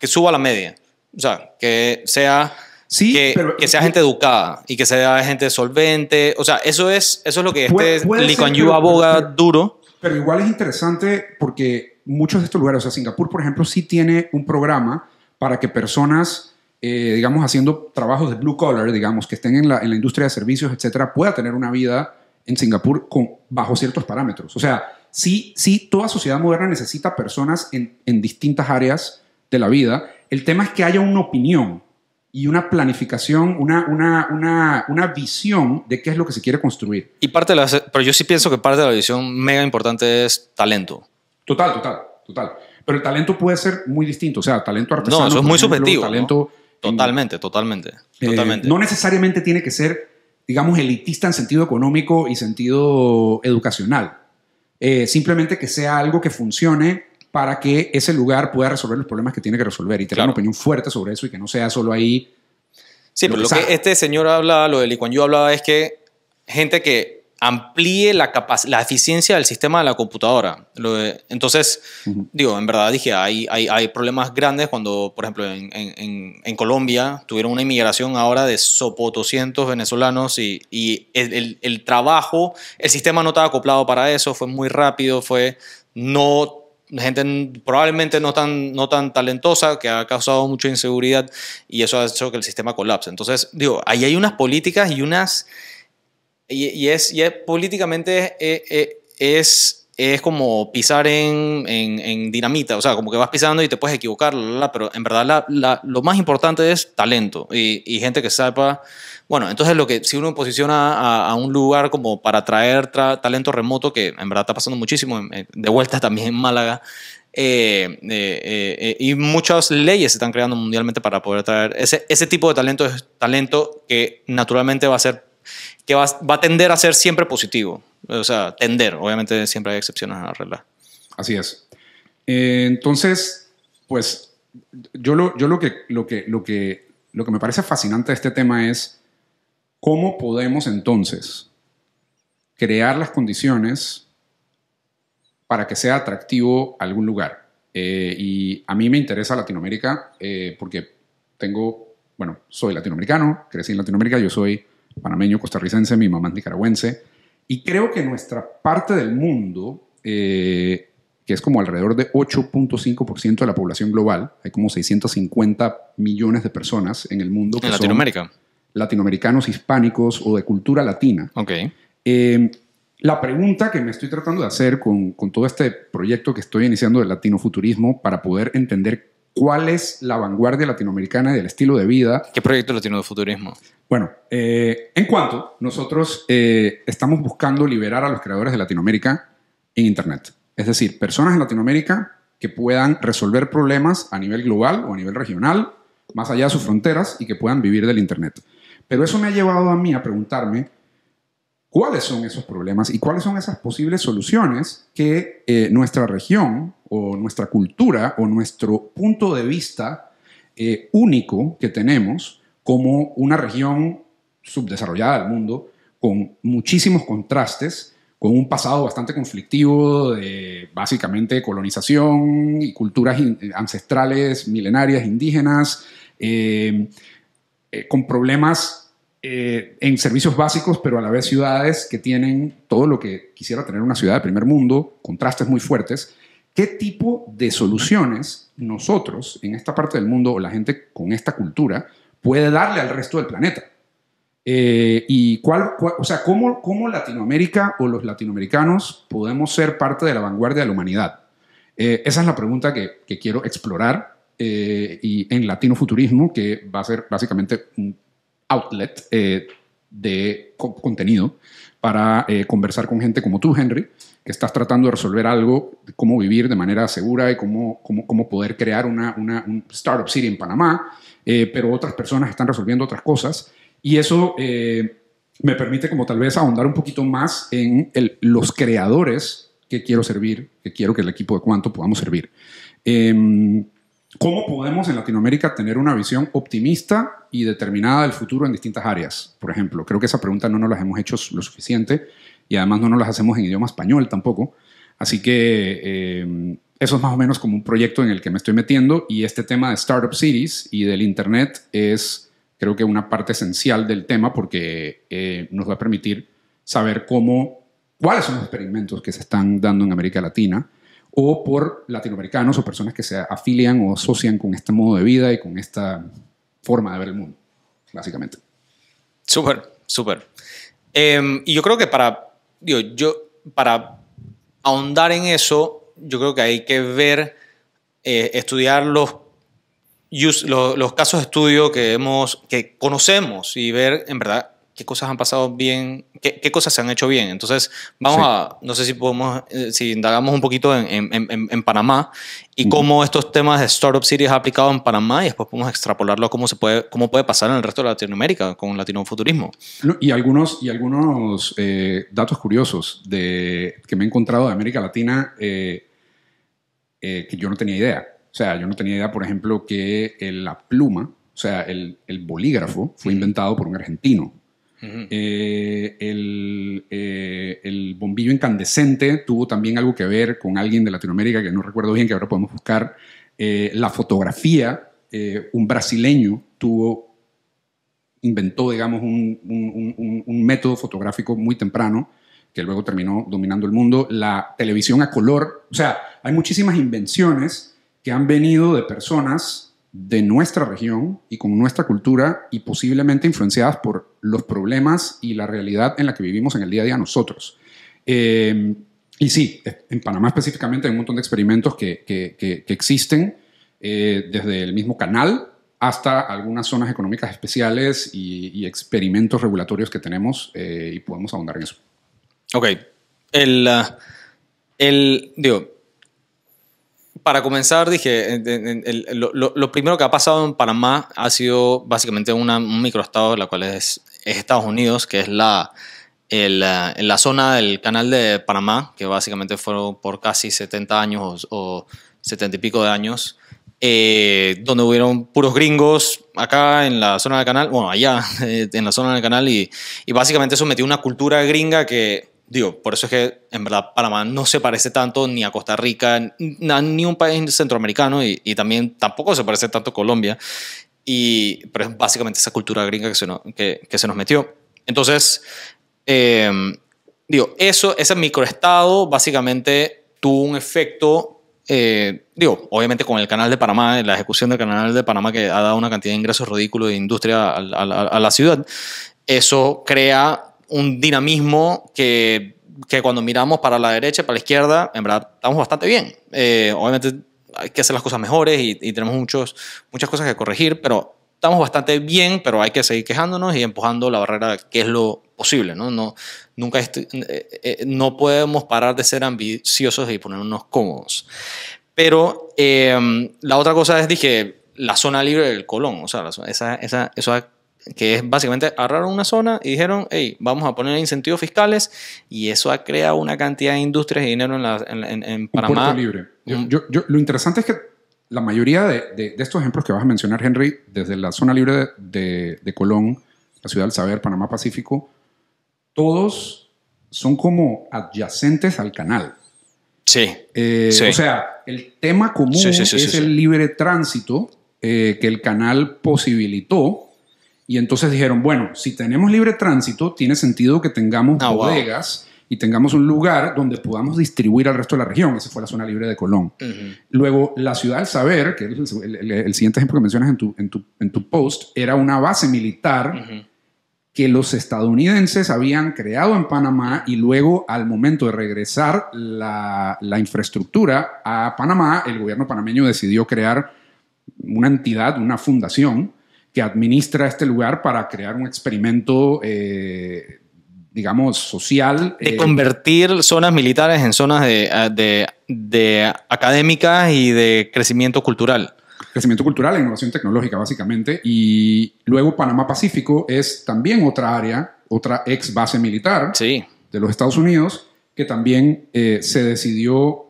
que suba la media. O sea, que sea Sí, que, sea gente educada y que sea gente solvente. O sea, eso es, eso es lo que este aboga duro. Pero igual es interesante porque muchos de estos lugares, o sea, Singapur, por ejemplo, sí tiene un programa para que personas, eh, digamos, haciendo trabajos de blue collar, digamos, que estén en la, industria de servicios, etcétera, pueda tener una vida en Singapur con, bajo ciertos parámetros. O sea, sí, sí, toda sociedad moderna necesita personas en, en distintas áreas de la vida. El tema es que haya una opinión y una planificación, una, una, una, visión de qué es lo que se quiere construir. Y parte de la, pero yo sí pienso que parte de la visión mega importante es talento. Total, total, total. Pero el talento puede ser muy distinto, o sea, talento artesano. No, eso es muy subjetivo. Talento Totalmente, eh, totalmente, No necesariamente tiene que ser, digamos, elitista en sentido económico y sentido educacional. Eh, simplemente que sea algo que funcione para que ese lugar pueda resolver los problemas que tiene que resolver y tener una opinión fuerte sobre eso y que no sea solo ahí. Sí, lo pero lo que este señor hablaba, lo de Lee yo hablaba es que gente que amplíe la, la eficiencia del sistema de la computadora. entonces, digo, en verdad dije, hay, hay, hay, problemas grandes cuando, por ejemplo, en, Colombia tuvieron una inmigración ahora de sopotoscientos venezolanos y, el, el trabajo, el sistema no estaba acoplado para eso, fue muy rápido, fue no gente probablemente no tan, no tan talentosa, que ha causado mucha inseguridad y eso ha hecho que el sistema colapse. Entonces, digo, ahí hay unas políticas y unas... Y, es, y políticamente eh, eh, es es como pisar en, en, dinamita, o sea, como que vas pisando y te puedes equivocar, pero en verdad lo más importante es talento y, gente que sepa, bueno, entonces lo que si uno posiciona a, un lugar como para traer talento remoto, que en verdad está pasando muchísimo, de vuelta también en Málaga, eh, eh, eh, y muchas leyes se están creando mundialmente para poder traer ese, tipo de talento, es talento que naturalmente va a ser, que va, va a tender a ser siempre positivo o sea, tender. Obviamente siempre hay excepciones a la regla. Así es. Eh, entonces, pues yo, lo, yo lo, que, lo, que, lo, que, lo que me parece fascinante de este tema es cómo podemos entonces crear las condiciones para que sea atractivo algún lugar. Eh, y a mí me interesa Latinoamérica eh, porque tengo, bueno, soy latinoamericano, crecí en Latinoamérica, yo soy panameño, costarricense, mi mamá es nicaragüense, y creo que nuestra parte del mundo, eh, que es como alrededor de 8.5% de la población global, hay como 650 millones de personas en el mundo. Que ¿En Latinoamérica? latinoamericanos, hispánicos o de cultura latina. Ok. Eh, la pregunta que me estoy tratando de hacer con, todo este proyecto que estoy iniciando del latinofuturismo para poder entender ¿Cuál es la vanguardia latinoamericana del estilo de vida? ¿Qué proyecto latino de futurismo? Bueno, eh, en cuanto nosotros eh, estamos buscando liberar a los creadores de Latinoamérica en Internet. Es decir, personas en Latinoamérica que puedan resolver problemas a nivel global o a nivel regional, más allá de sus fronteras, y que puedan vivir del Internet. Pero eso me ha llevado a mí a preguntarme cuáles son esos problemas y cuáles son esas posibles soluciones que eh, nuestra región o nuestra cultura o nuestro punto de vista eh, único que tenemos como una región subdesarrollada del mundo, con muchísimos contrastes, con un pasado bastante conflictivo de básicamente colonización y culturas eh, ancestrales, milenarias, indígenas, con problemas eh, en servicios básicos, pero a la vez ciudades que tienen todo lo que quisiera tener una ciudad de primer mundo, contrastes muy fuertes. ¿Qué tipo de soluciones nosotros en esta parte del mundo o la gente con esta cultura puede darle al resto del planeta? Eh, y cuál, o sea, cómo, cómo Latinoamérica o los latinoamericanos podemos ser parte de la vanguardia de la humanidad. Eh, esa es la pregunta que, quiero explorar y en Latino Futurismo, que va a ser básicamente un outlet eh, de contenido para eh, conversar con gente como tú, Henry, que estás tratando de resolver algo, cómo vivir de manera segura y cómo, cómo, cómo poder crear una, una, startup city en Panamá, eh, pero otras personas están resolviendo otras cosas. Y eso me permite como tal vez ahondar un poquito más en los creadores que quiero servir, que quiero que el equipo de Cuanto podamos servir. Em, ¿Cómo podemos en Latinoamérica tener una visión optimista y determinada del futuro en distintas áreas? Por ejemplo, creo que esa pregunta no nos la hemos hecho lo suficiente y además no nos las hacemos en idioma español tampoco. Así que eh, eso es más o menos como un proyecto en el que me estoy metiendo y este tema de Startup Cities y del Internet es creo que una parte esencial del tema porque eh, nos va a permitir saber cómo, cuáles son los experimentos que se están dando en América Latina o por latinoamericanos o personas que se afilian o asocian con este modo de vida y con esta forma de ver el mundo, básicamente. Súper, súper. Em, y yo creo que para, yo, para ahondar en eso, yo creo que hay que ver, eh, estudiar los, los, los, casos de estudio que, hemos, que conocemos y ver, en verdad, qué cosas han pasado bien, qué, cosas se han hecho bien. Entonces, vamos a, no sé si podemos, eh, si indagamos un poquito en, Panamá y cómo estos temas de Startup City han aplicado en Panamá y después podemos extrapolarlo a cómo, se puede, cómo puede pasar en el resto de Latinoamérica con latinofuturismo. y algunos, y algunos eh, datos curiosos de, que me he encontrado de América Latina eh, que yo no tenía idea. O sea, yo no tenía idea, por ejemplo, que la pluma, o sea, el, el bolígrafo fue inventado por un argentino. Eh, eh, el, bombillo incandescente tuvo también algo que ver con alguien de Latinoamérica que no recuerdo bien, que ahora podemos buscar. Eh, la fotografía, un brasileño tuvo, inventó, digamos, un, método fotográfico muy temprano que luego terminó dominando el mundo. La televisión a color, o sea, hay muchísimas invenciones que han venido de personas de nuestra región y con nuestra cultura y posiblemente influenciadas por los problemas y la realidad en la que vivimos en el día a día nosotros. Eh, y sí, en Panamá específicamente hay un montón de experimentos que, existen, eh, desde el mismo canal hasta algunas zonas económicas especiales y, experimentos regulatorios que tenemos eh, y podemos ahondar en eso. Ok. El, ah, el digo, para comenzar, dije, lo, primero que ha pasado en Panamá ha sido básicamente un microestado, la cual es es Estados Unidos, que es la, el, eh, la zona del canal de Panamá, que básicamente fueron por casi 70 años o, setenta 70 y pico de años, eh, donde hubieron puros gringos acá en la zona del canal, bueno, allá eh, en la zona del canal, y, básicamente eso metió una cultura gringa que digo, por eso es que en verdad Panamá no se parece tanto ni a Costa Rica, ni a un país centroamericano y, y también tampoco se parece tanto a Colombia. Y, pero es básicamente esa cultura gringa que se, que, se nos metió. Entonces, em, digo, eso, ese microestado básicamente tuvo un efecto, eh, digo, obviamente con el canal de Panamá, la ejecución del canal de Panamá que ha dado una cantidad de ingresos ridículos de industria a, la ciudad, eso crea un dinamismo que, cuando miramos para la derecha, para la izquierda, en verdad estamos bastante bien. Eh, obviamente hay que hacer las cosas mejores y, tenemos muchos, muchas cosas que corregir, pero estamos bastante bien, pero hay que seguir quejándonos y empujando la barrera que es lo posible, ¿no? no nunca eh, eh, no podemos parar de ser ambiciosos y ponernos cómodos. Pero eh, la otra cosa es, dije, la zona libre del Colón, o sea, esa, esa, eso ha que es básicamente agarraron una zona y dijeron, hey, vamos a poner incentivos fiscales y eso ha creado una cantidad de industrias y dinero en, la, Panamá. libre. lo interesante es que la mayoría de, estos ejemplos que vas a mencionar, Henry, desde la zona libre de, Colón, la ciudad del saber, Panamá Pacífico, todos son como adyacentes al canal. Sí. Eh, o sea, el tema común es el libre tránsito eh, que el canal posibilitó y entonces dijeron, bueno, si tenemos libre tránsito, tiene sentido que tengamos ah, bodegas y tengamos un lugar donde podamos distribuir al resto de la región. Esa fue la zona libre de Colón. Luego, la ciudad del saber, que es el, siguiente ejemplo que mencionas en tu, en tu, post, era una base militar. que los estadounidenses habían creado en Panamá y luego al momento de regresar la, la, infraestructura a Panamá, el gobierno panameño decidió crear una entidad, una fundación que administra este lugar para crear un experimento, eh, digamos, social. De eh, convertir zonas militares en zonas eh, de, de, académicas y de crecimiento cultural. Crecimiento cultural e innovación tecnológica, básicamente. Y luego Panamá Pacífico es también otra área, otra ex base militar de los Estados Unidos, que también se decidió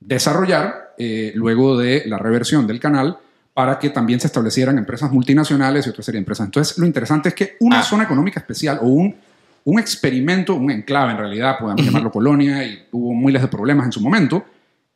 desarrollar luego de la reversión del canal para que también se establecieran empresas multinacionales y otra serie de empresas. Entonces, lo interesante es que una ah. zona económica especial o un, un experimento, un enclave en realidad, podemos llamarlo colonia, y tuvo miles de problemas en su momento,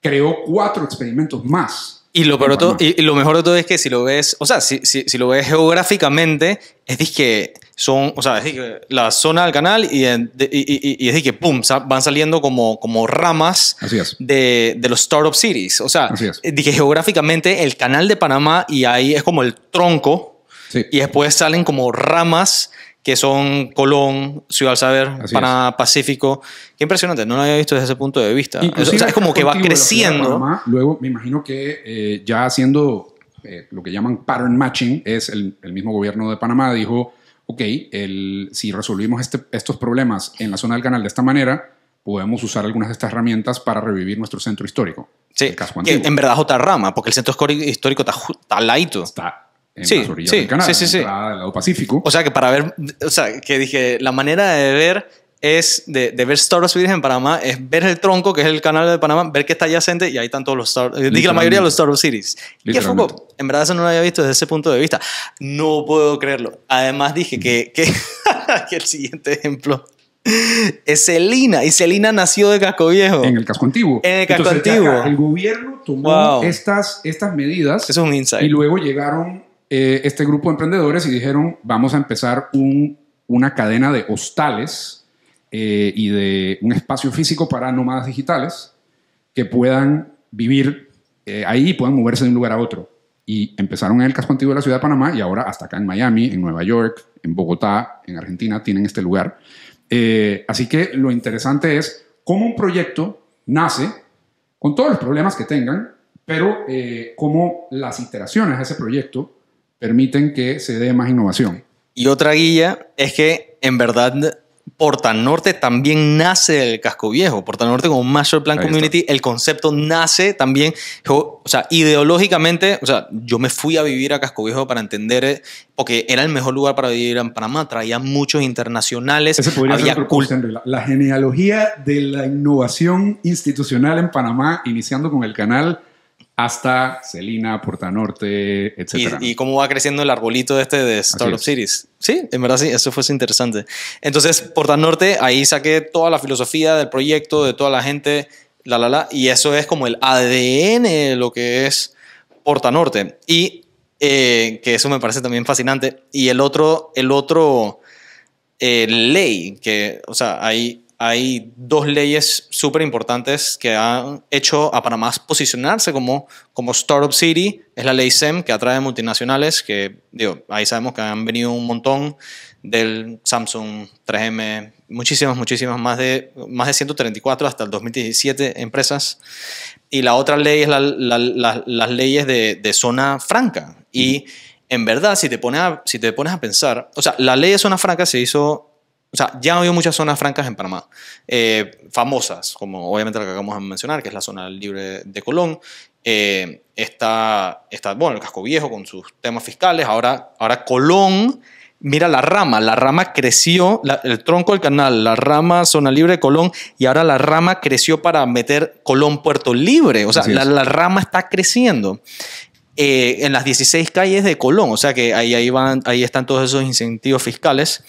creó cuatro experimentos más y lo, mejor de todo es que si lo ves, o sea, si, lo ves geográficamente, es que son, o sea, es la zona del canal y, de, y, es que, pum, van saliendo como, como ramas de, los startup cities. O sea, dije geográficamente el canal de Panamá y ahí es como el tronco y después salen como ramas que son Colón, Ciudad Saber, Panamá, Pacífico. Qué impresionante, no lo había visto desde ese punto de vista. es como que va creciendo. luego me imagino que eh, ya haciendo eh, lo que llaman pattern matching, es el, mismo gobierno de Panamá dijo, ok, el, si resolvimos este, estos problemas en la zona del canal de esta manera, podemos usar algunas de estas herramientas para revivir nuestro centro histórico. Sí, en verdad es otra rama, porque el centro histórico está, está laito. Está sí, sí, sí, sí, lado Pacífico. O sea, que para ver, o sea, que dije, la manera de ver es de, ver Star Wars en Panamá, es ver el tronco, que es el canal de Panamá, ver que está adyacente y ahí están todos los Star eh, Dije la mayoría de los Star Wars Series. ¿Qué foco? En verdad, eso no lo había visto desde ese punto de vista. No puedo creerlo. Además, dije que, que, el siguiente ejemplo es Selina Y Selina nació de Casco Viejo. En el Casco Antiguo. En el Casco Antiguo. el gobierno tomó estas, estas medidas. Eso es un insight. Y luego llegaron eh, este grupo de emprendedores y dijeron, vamos a empezar una cadena de hostales eh, y de un espacio físico para nómadas digitales que puedan vivir eh, ahí y puedan moverse de un lugar a otro. Y empezaron en el casco antiguo de la ciudad de Panamá y ahora hasta acá en Miami, en Nueva York, en Bogotá, en Argentina, tienen este lugar. así que lo interesante es cómo un proyecto nace con todos los problemas que tengan, pero eh, cómo las iteraciones de ese proyecto permiten que se dé más innovación. Y otra guía es que en verdad Norte también nace del casco viejo. Norte como Master Plan Community, el concepto nace también, o sea, ideológicamente, o sea, yo me fui a vivir a casco viejo para entender, eh, porque era el mejor lugar para vivir en Panamá, traía muchos internacionales. ser la genealogía de la innovación institucional en Panamá, iniciando con el canal hasta Celina, Portanorte, etc. Y, cómo va creciendo el arbolito este de Wars Cities. Sí, en verdad sí, eso fue interesante. Entonces, Norte, ahí saqué toda la filosofía del proyecto, de toda la gente, la, la, la, y eso es como el ADN lo que es Portanorte. Y eh, que eso me parece también fascinante. Y el otro, el otro eh, ley, que, o sea, ahí hay dos leyes súper importantes que han hecho a Panamá posicionarse como, como Startup City. Es la ley SEM, que atrae multinacionales, que digo, ahí sabemos que han venido un montón del Samsung 3M, muchísimas, muchísimas, más de, más de 134 hasta el 2017 empresas. Y la otra ley es las leyes de, zona franca. Y en verdad, si te, pones si te pones a pensar, o sea, la ley de zona franca se hizo o sea, ya había muchas zonas francas en Panamá, eh, famosas, como obviamente la que acabamos de mencionar, que es la zona libre de Colón. Eh, está, está, bueno, el casco viejo con sus temas fiscales. Ahora, ahora Colón, mira la rama, la rama creció, el tronco del canal, la rama zona libre de Colón, y ahora la rama creció para meter Colón Puerto Libre. O sea, la, la, rama está creciendo. Eh, en las 16 calles de Colón, o sea que ahí, ahí, van, ahí están todos esos incentivos fiscales.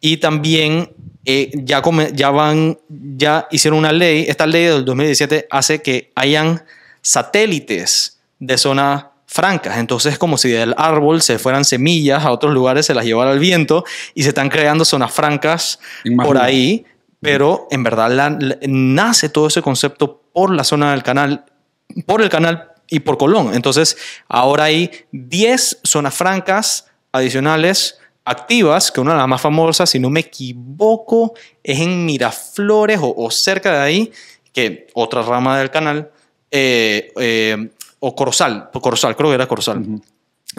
Y también eh, ya, ya, van, ya hicieron una ley, esta ley del 2017 hace que hayan satélites de zonas francas, entonces es como si del árbol se fueran semillas a otros lugares, se las llevara el viento y se están creando zonas francas por ahí, pero en verdad nace todo ese concepto por la zona del canal, por el canal y por Colón. Entonces, ahora hay 10 zonas francas adicionales activas, que una de las más famosas, si no me equivoco, es en Miraflores o, cerca de ahí, que otra rama del canal, eh, eh, o Corozal, Corozal, creo que era Corozal.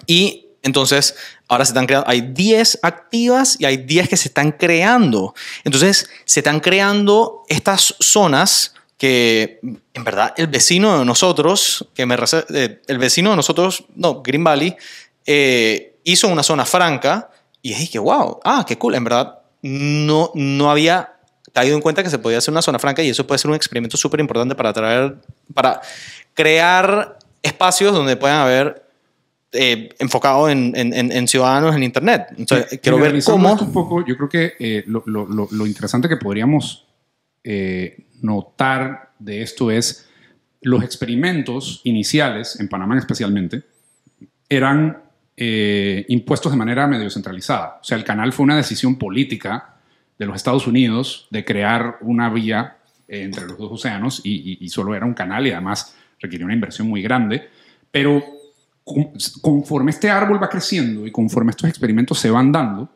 Y entonces, ahora se están creando, hay 10 activas y hay 10 que se están creando. Entonces, se están creando estas zonas que en verdad el vecino de nosotros, que me eh, el vecino de nosotros, no, Green Valley, eh, hizo una zona franca y dije que wow, ah, qué cool, en verdad no, no había caído en cuenta que se podía hacer una zona franca y eso puede ser un experimento súper importante para traer, para crear espacios donde puedan haber eh, enfocado en, ciudadanos en Internet. Entonces, quiero ver cómo... Un poco, yo creo que lo, lo, lo, interesante que podríamos notar de esto es los experimentos iniciales, en Panamá especialmente, eran eh, impuestos de manera medio centralizada. O sea, el canal fue una decisión política de los Estados Unidos de crear una vía eh, entre los dos océanos y, solo era un canal y además requirió una inversión muy grande. Pero conforme este árbol va creciendo y conforme estos experimentos se van dando,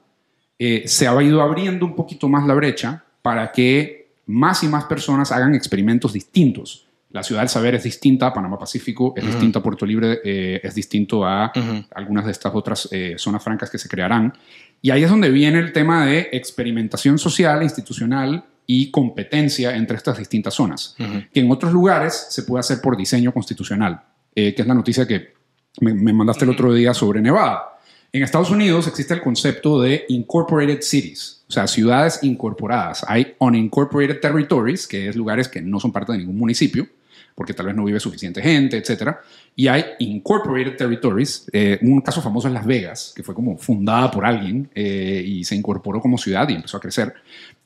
eh, se ha ido abriendo un poquito más la brecha para que más y más personas hagan experimentos distintos. La ciudad del saber es distinta a Panamá Pacífico, es distinta a Puerto Libre, eh, es distinto a algunas de estas otras eh, zonas francas que se crearán. Y ahí es donde viene el tema de experimentación social, institucional y competencia entre estas distintas zonas, que en otros lugares se puede hacer por diseño constitucional, eh, que es la noticia que me mandaste el otro día sobre Nevada en Estados Unidos existe el concepto de incorporated cities, o sea, ciudades incorporadas. Hay unincorporated territories, que es lugares que no son parte de ningún municipio, porque tal vez no vive suficiente gente, etc. Y hay Incorporated Territories. Eh, un caso famoso es Las Vegas, que fue como fundada por alguien eh, y se incorporó como ciudad y empezó a crecer.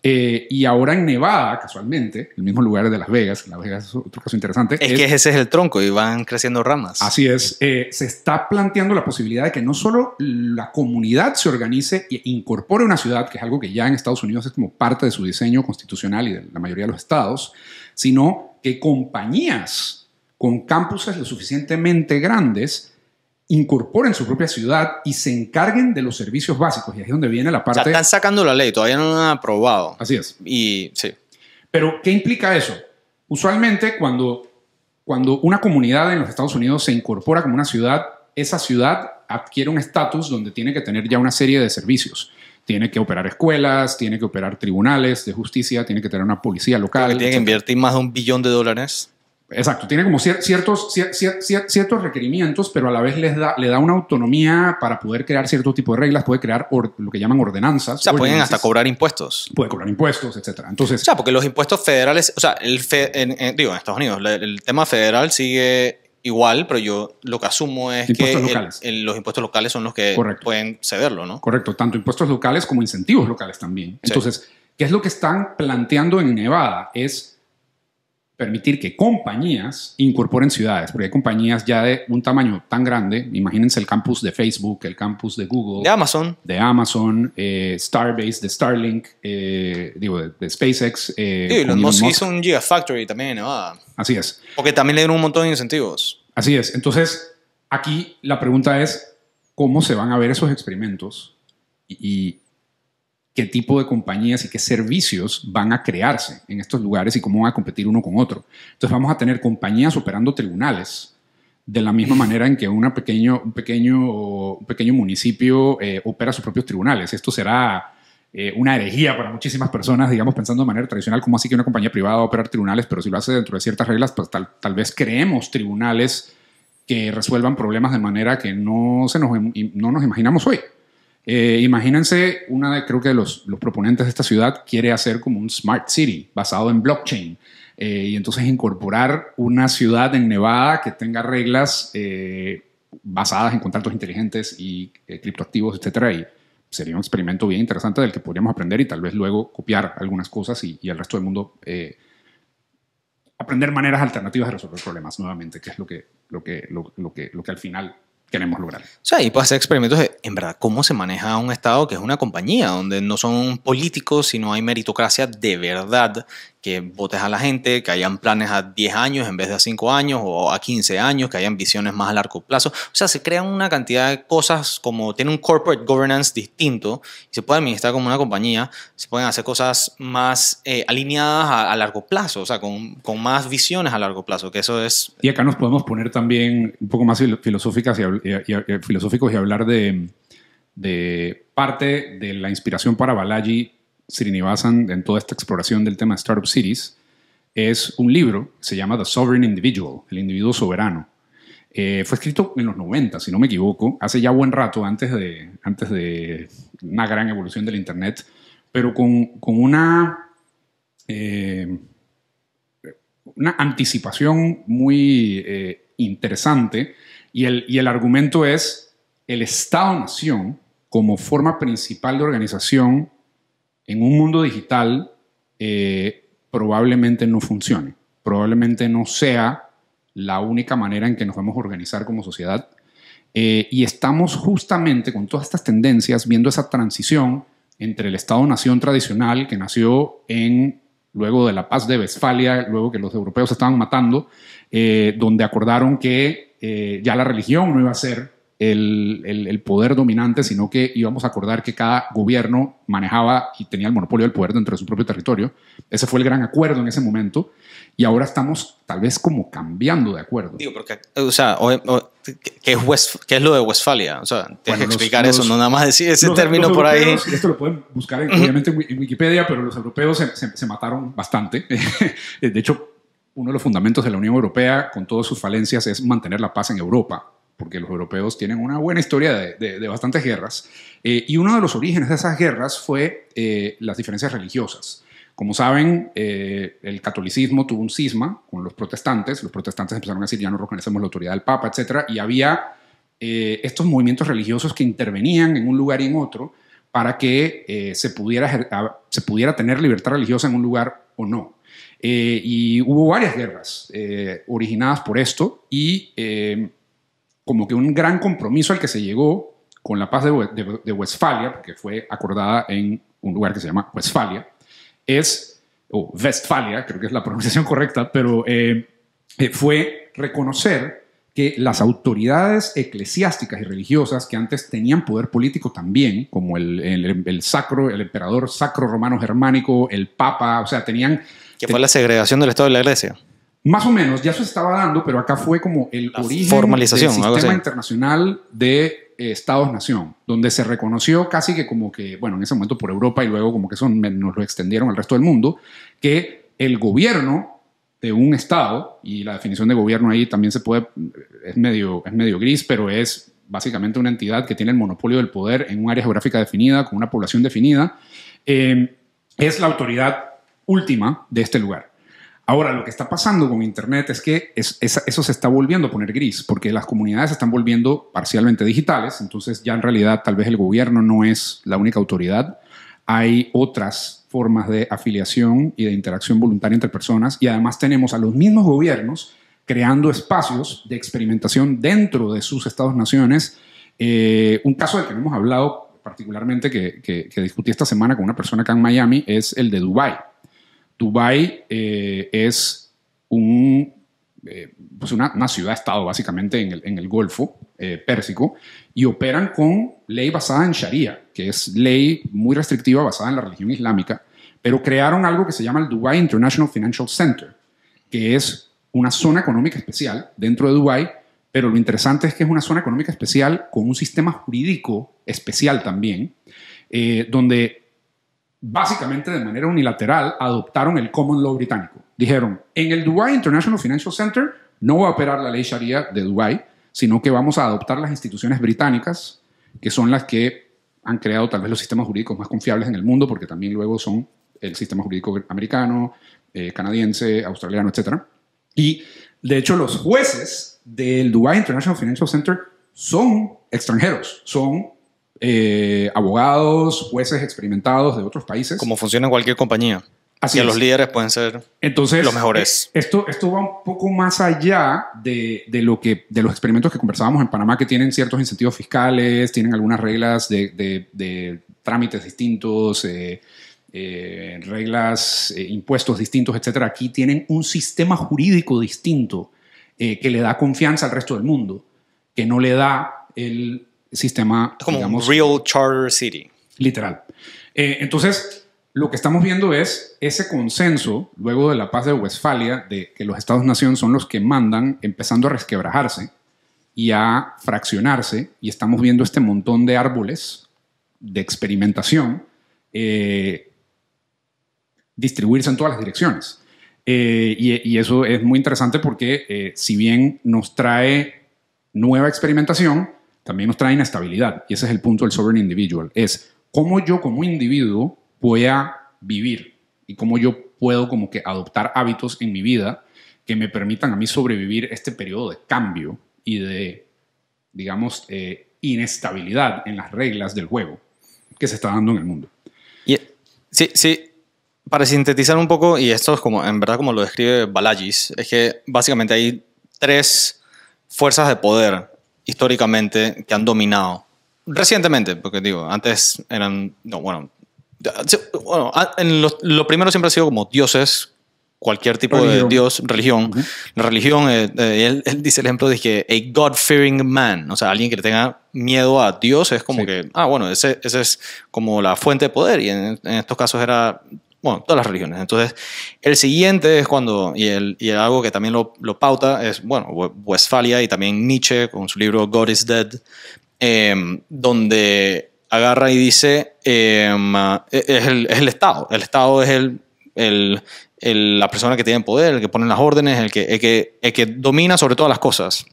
Eh, y ahora en Nevada, casualmente, el mismo lugar de Las Vegas, Las Vegas es otro caso interesante. Es, que ese es el tronco y van creciendo ramas. Así es. se está planteando la posibilidad de que no solo la comunidad se organice e incorpore una ciudad, que es algo que ya en Estados Unidos es como parte de su diseño constitucional y de la mayoría de los estados, sino que compañías con campuses lo suficientemente grandes incorporen su propia ciudad y se encarguen de los servicios básicos. Y ahí es donde viene la parte... están sacando la ley, todavía no han aprobado. Así es. Pero, ¿qué implica eso? Usualmente cuando una comunidad en los Estados Unidos se incorpora como una ciudad, esa ciudad adquiere un estatus donde tiene que tener ya una serie de servicios tiene que operar escuelas, tiene que operar tribunales de justicia, tiene que tener una policía local. Tiene que invertir más de un billón de dólares. Exacto, tiene como ciertos, ciertos requerimientos, pero a la vez les da, le da una autonomía para poder crear cierto tipo de reglas, puede crear lo que llaman ordenanzas. O sea, pueden hasta cobrar impuestos. Puede cobrar impuestos, etc. Entonces, o sea, porque los impuestos federales, o sea, el en, digo, Estados Unidos, el tema federal sigue igual, pero yo lo que asumo es que los impuestos locales son los que pueden cederlo, ¿no? Correcto, tanto impuestos locales como incentivos locales también. Entonces, ¿qué es lo que están planteando en Nevada? Es permitir que compañías incorporen ciudades, porque hay compañías ya de un tamaño tan grande, imagínense el campus de Facebook, el campus de Google, de Amazon, de Amazon, eh, Starbase, de Starlink, eh, digo, de, SpaceX. Eh, sí, hizo un Gigafactory también en ah. Así es. Porque también le dieron un montón de incentivos. Así es. Entonces, aquí la pregunta es, ¿cómo se van a ver esos experimentos? y qué tipo de compañías y qué servicios van a crearse en estos lugares y cómo van a competir uno con otro. Entonces vamos a tener compañías operando tribunales de la misma manera en que una pequeño, un, pequeño, un pequeño municipio eh, opera sus propios tribunales. Esto será eh, una herejía para muchísimas personas, digamos, pensando de manera tradicional, ¿cómo así que una compañía privada va a operar tribunales, pero si lo hace dentro de ciertas reglas, pues tal, tal vez creemos tribunales que resuelvan problemas de manera que no, se nos, no nos imaginamos hoy. Eh, imagínense, una de, creo que los, los, proponentes de esta ciudad quiere hacer como un smart city basado en blockchain. Eh, y entonces incorporar una ciudad en Nevada que tenga reglas eh, basadas en contratos inteligentes y criptoactivos, etc. Y sería un experimento bien interesante del que podríamos aprender y tal vez luego copiar algunas cosas y, al resto del mundo aprender maneras alternativas de resolver problemas nuevamente, que es lo que, lo que, lo que, lo que al final queremos lograr. O sea, y puede hacer experimentos de, en verdad, cómo se maneja un Estado que es una compañía, donde no son políticos, sino hay meritocracia de verdad que votes a la gente, que hayan planes a 10 años en vez de a 5 años o a 15 años, que hayan visiones más a largo plazo. O sea, se crean una cantidad de cosas como tiene un corporate governance distinto y se puede administrar como una compañía, se pueden hacer cosas más eh, alineadas a, largo plazo, o sea, con, con, más visiones a largo plazo, que eso es... Y acá nos podemos poner también un poco más filosóficas y, filosóficos y hablar de, de parte de la inspiración para Balaji Srinivasan en toda esta exploración del tema de Startup Cities es un libro, se llama The Sovereign Individual, el individuo soberano. Eh, fue escrito en los 90, si no me equivoco, hace ya buen rato, antes de, antes de una gran evolución del Internet, pero con, una, eh, una anticipación muy eh, interesante. Y el, y el argumento es el Estado-Nación como forma principal de organización en un mundo digital eh, probablemente no funcione, probablemente no sea la única manera en que nos vamos a organizar como sociedad. Eh, y estamos justamente con todas estas tendencias viendo esa transición entre el Estado-nación tradicional que nació luego de la paz de Westfalia, luego que los europeos estaban matando, eh, donde acordaron que ya la religión no iba a ser el, poder dominante, sino que íbamos a acordar que cada gobierno manejaba y tenía el monopolio del poder dentro de su propio territorio. Ese fue el gran acuerdo en ese momento y ahora estamos tal vez como cambiando de acuerdo. Digo, porque, o sea, ¿qué, es lo de Westfalia? O sea, tienes que explicar eso, no nada más decir ese término por ahí. Esto lo pueden buscar obviamente en Wikipedia, pero los europeos se mataron bastante. de hecho, uno de los fundamentos de la Unión Europea, con todas sus falencias, es mantener la paz en Europa porque los europeos tienen una buena historia de, bastantes guerras, eh, y uno de los orígenes de esas guerras fue eh, las diferencias religiosas. Como saben, eh, el catolicismo tuvo un cisma con los protestantes, los protestantes empezaron a decir, ya no reconocemos la autoridad del Papa, etc., y había estos movimientos religiosos que intervenían en un lugar y en otro para que se, pudiera, se pudiera tener libertad religiosa en un lugar o no. y hubo varias guerras originadas por esto y como que un gran compromiso al que se llegó con la paz de, Westfalia, que fue acordada en un lugar que se llama Westfalia, es, o Westfalia, creo que es la pronunciación correcta, pero eh, eh, fue reconocer que las autoridades eclesiásticas y religiosas que antes tenían poder político también, como el, sacro, el emperador sacro romano germánico, el papa, o sea, tenían... Que fue la segregación del Estado de la Iglesia. Más o menos, ya se estaba dando, pero acá fue como el origen formalización, del sistema internacional de eh, Estados-Nación, donde se reconoció casi que como que, bueno, en ese momento por Europa y luego como que eso nos lo extendieron al resto del mundo, que el gobierno de un Estado, y la definición de gobierno ahí también se puede, es medio, medio gris, pero es básicamente una entidad que tiene el monopolio del poder en un área geográfica definida, con una población definida, eh, es la autoridad última de este lugar. Ahora, lo que está pasando con Internet es que eso se está volviendo a poner gris, porque las comunidades se están volviendo parcialmente digitales, entonces ya en realidad tal vez el gobierno no es la única autoridad, hay otras formas de afiliación y de interacción voluntaria entre personas, y además tenemos a los mismos gobiernos creando espacios de experimentación dentro de sus estados-naciones. Eh, un caso del que hemos hablado particularmente, que, que discutí esta semana con una persona acá en Miami, es el de Dubái Dubái eh, es un, eh, pues una, ciudad-estado básicamente en el, Golfo eh, Pérsico y operan con ley basada en Sharia, que es ley muy restrictiva basada en la religión islámica, pero crearon algo que se llama el Dubai International Financial Center, que es una zona económica especial dentro de Dubái, pero lo interesante es que es una zona económica especial con un sistema jurídico especial también, donde básicamente de manera unilateral, adoptaron el common law británico. Dijeron, en el Dubai International Financial Center no va a operar la ley Sharia de Dubai, sino que vamos a adoptar las instituciones británicas, que son las que han creado tal vez los sistemas jurídicos más confiables en el mundo, porque también luego son el sistema jurídico americano, eh, canadiense, australiano, etc. Y de hecho los jueces del Dubai International Financial Center son extranjeros, son eh, abogados, jueces experimentados de otros países. Como funciona en cualquier compañía. Así y los líderes pueden ser Entonces, los mejores. Eh, esto, esto va un poco más allá de, lo que, de los experimentos que conversábamos en Panamá, que tienen ciertos incentivos fiscales, tienen algunas reglas de, trámites distintos, eh, reglas, impuestos distintos, etc. Aquí tienen un sistema jurídico distinto que le da confianza al resto del mundo, que no le da el sistema. como digamos, real charter city. Literal. Eh, entonces, lo que estamos viendo es ese consenso, luego de la paz de Westfalia, de que los estados-nación son los que mandan, empezando a resquebrajarse y a fraccionarse, y estamos viendo este montón de árboles de experimentación eh, distribuirse en todas las direcciones. Eh, y, eso es muy interesante porque si bien nos trae nueva experimentación, también nos trae inestabilidad. Y ese es el punto del sovereign individual. Es cómo yo como individuo pueda vivir y cómo yo puedo como que adoptar hábitos en mi vida que me permitan a mí sobrevivir este periodo de cambio y de, digamos, eh, inestabilidad en las reglas del juego que se está dando en el mundo. sí, sí. Para sintetizar un poco, y esto es como, en verdad como lo describe Balagis, es que básicamente hay tres fuerzas de poder históricamente que han dominado. Recientemente, porque digo, antes eran, no, bueno, bueno en lo, primero siempre ha sido como dioses, cualquier tipo de dios, religión. La religión, eh, eh, él, dice el ejemplo de que a God-fearing man, o sea, alguien que le tenga miedo a Dios es como que, ah, bueno, ese, es como la fuente de poder y en, en estos casos era bueno, todas las religiones. Entonces, el siguiente es cuando, y, el, y algo que también lo, pauta es, bueno, Westfalia y también Nietzsche con su libro God is Dead, em, donde agarra y dice, em, eh, es, el, Estado, el Estado es el, el, la persona que tiene poder, el que pone las órdenes, el que, que, que domina sobre todas las cosas.